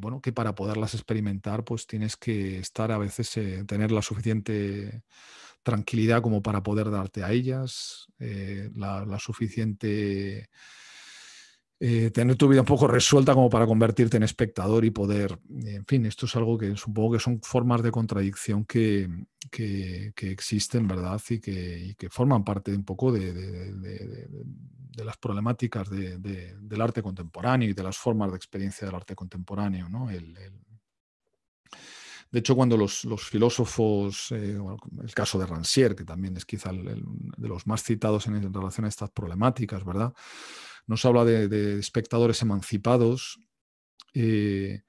bueno, que para poderlas experimentar, pues tienes que estar a veces, eh, tener la suficiente tranquilidad como para poder darte a ellas, eh, la, suficiente eh, tener tu vida un poco resuelta como para convertirte en espectador y poder, en fin, esto es algo que supongo que son formas de contradicción que, que, existen, ¿verdad? Y que, que, forman parte un poco de, las problemáticas del arte contemporáneo y de las formas de experiencia del arte contemporáneo, ¿no? de hecho, cuando los, filósofos, eh, el caso de Rancière, que también es quizá de los más citados en relación a estas problemáticas, ¿verdad? nos habla de, espectadores emancipados, eh,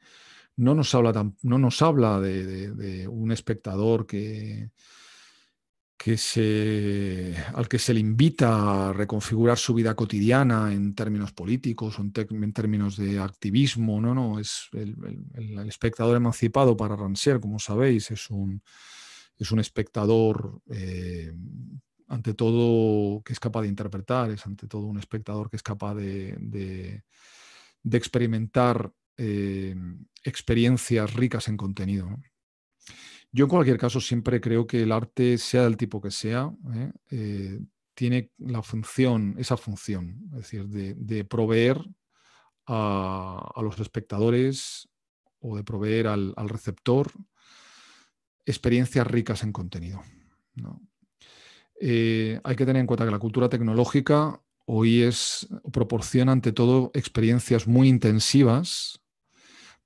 no, nos habla no nos habla, de, un espectador que, que se, al que se le invita a reconfigurar su vida cotidiana en términos políticos o en, términos de activismo. No, no, es el, espectador emancipado para Rancière, como sabéis, es un, es un espectador eh, ante todo que es capaz de interpretar, es ante todo un espectador que es capaz de, experimentar eh, experiencias ricas en contenido. Yo en cualquier caso siempre creo que el arte, sea del tipo que sea, ¿eh? Eh, tiene la función, esa función, es decir, de, proveer a, los espectadores o de proveer al, al receptor experiencias ricas en contenido. ¿no? Eh, hay que tener en cuenta que la cultura tecnológica hoy es, proporciona ante todo experiencias muy intensivas,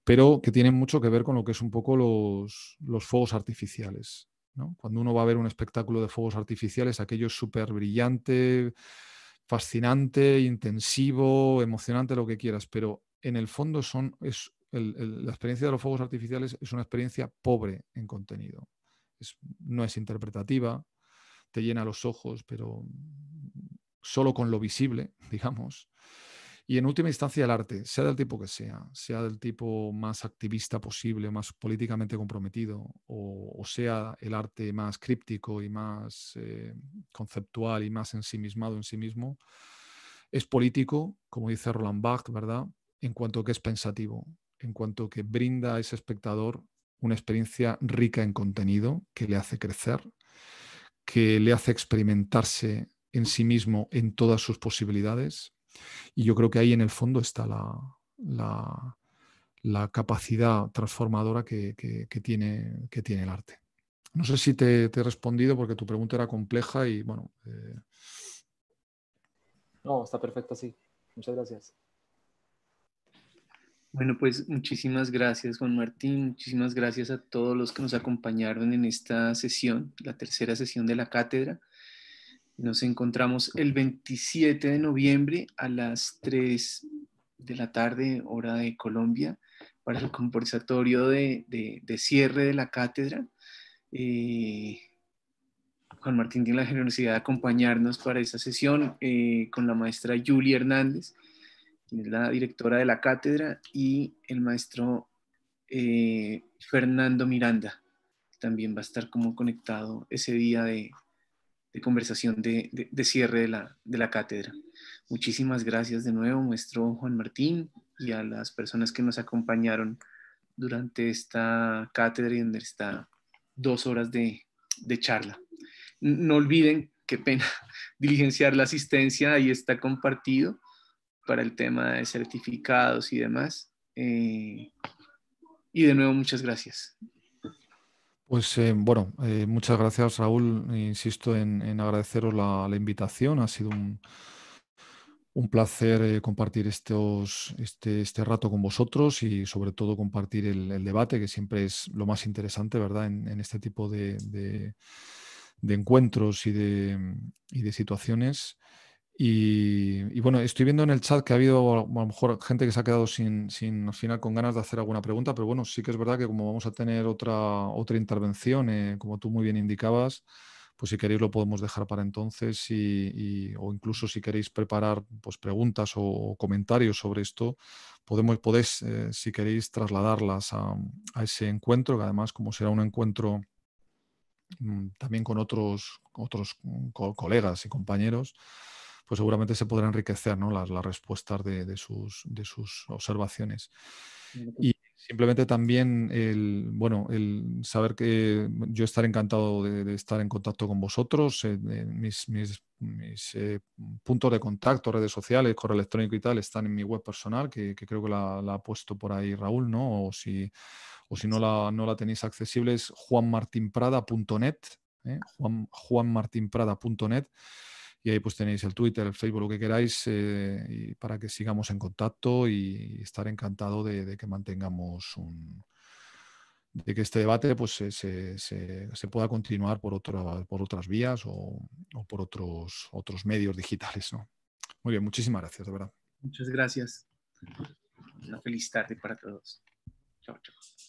pero que tienen mucho que ver con lo que es un poco los, fuegos artificiales. Cuando uno va a ver un espectáculo de fuegos artificiales, aquello es súper brillante, fascinante, intensivo, emocionante, lo que quieras, pero en el fondo son, es, la experiencia de los fuegos artificiales es una experiencia pobre en contenido. no es interpretativa, llena los ojos, pero solo con lo visible, digamos. Y en última instancia el arte, sea del tipo que sea, sea del tipo más activista posible, más políticamente comprometido, o, sea el arte más críptico y más eh, conceptual y más ensimismado en sí mismo, es político, como dice Roland Bach, ¿verdad? En cuanto que es pensativo, en cuanto que brinda a ese espectador una experiencia rica en contenido que le hace crecer, que le hace experimentarse en sí mismo en todas sus posibilidades. Y yo creo que ahí en el fondo está la, la, capacidad transformadora que, que, tiene, que, tiene, el arte. No sé si te, te, he respondido porque tu pregunta era compleja y bueno. Eh. No, está perfecto, sí. Muchas gracias. Bueno, pues muchísimas gracias Juan Martín, muchísimas gracias a todos los que nos acompañaron en esta sesión, la tercera sesión de la cátedra. Nos encontramos el 27 de noviembre a las 3 de la tarde, hora de Colombia, para el conversatorio de, cierre de la cátedra. Eh, Juan Martín tiene la generosidad de acompañarnos para esta sesión eh, con la maestra Julia Hernández la directora de la cátedra, y el maestro eh, Fernando Miranda, también va a estar como conectado ese día de, conversación de, cierre de la, cátedra. Muchísimas gracias de nuevo, nuestro Juan Martín, y a las personas que nos acompañaron durante esta cátedra y en esta dos horas de, charla. No olviden, qué pena, diligenciar la asistencia, ahí está compartido para el tema de certificados y demás. Eh, y de nuevo, muchas gracias. Pues eh, bueno, eh, muchas gracias Raúl, insisto en, agradeceros la, invitación, ha sido un, placer compartir estos, este, este, rato con vosotros y sobre todo compartir el, debate, que siempre es lo más interesante, ¿verdad? En, este tipo de, encuentros y y de situaciones. Y, bueno, estoy viendo en el chat que ha habido a lo mejor gente que se ha quedado sin, sin al final con ganas de hacer alguna pregunta, pero bueno, sí que es verdad que como vamos a tener otra, otra intervención, eh, como tú muy bien indicabas, pues si queréis lo podemos dejar para entonces y, o incluso si queréis preparar pues, preguntas o, comentarios sobre esto, podemos, podéis, eh, si queréis, trasladarlas a, ese encuentro, que además como será un encuentro mm, también con otros, otros mm, colegas y compañeros, pues seguramente se podrá enriquecer ¿no? las, respuestas de, de, sus, observaciones. Y simplemente también el, bueno, el saber que mm, yo estaré encantado de, estar en contacto con vosotros, eh, mis, eh, puntos de contacto, redes sociales, correo electrónico y tal, están en mi web personal, que, creo que la, ha puesto por ahí Raúl, ¿no? O si, o si no, la, no la tenéis accesible es juanmartinprada.net, ¿eh? juanmartinprada.net y ahí pues tenéis el Twitter, el Facebook, lo que queráis, eh, para que sigamos en contacto y estar encantado de, que mantengamos un de que este debate pues se, pueda continuar por, otra, por otras vías o, por otros, otros medios digitales. Muy bien, muchísimas gracias, de verdad. Muchas gracias. Una feliz tarde para todos. Chao, chao.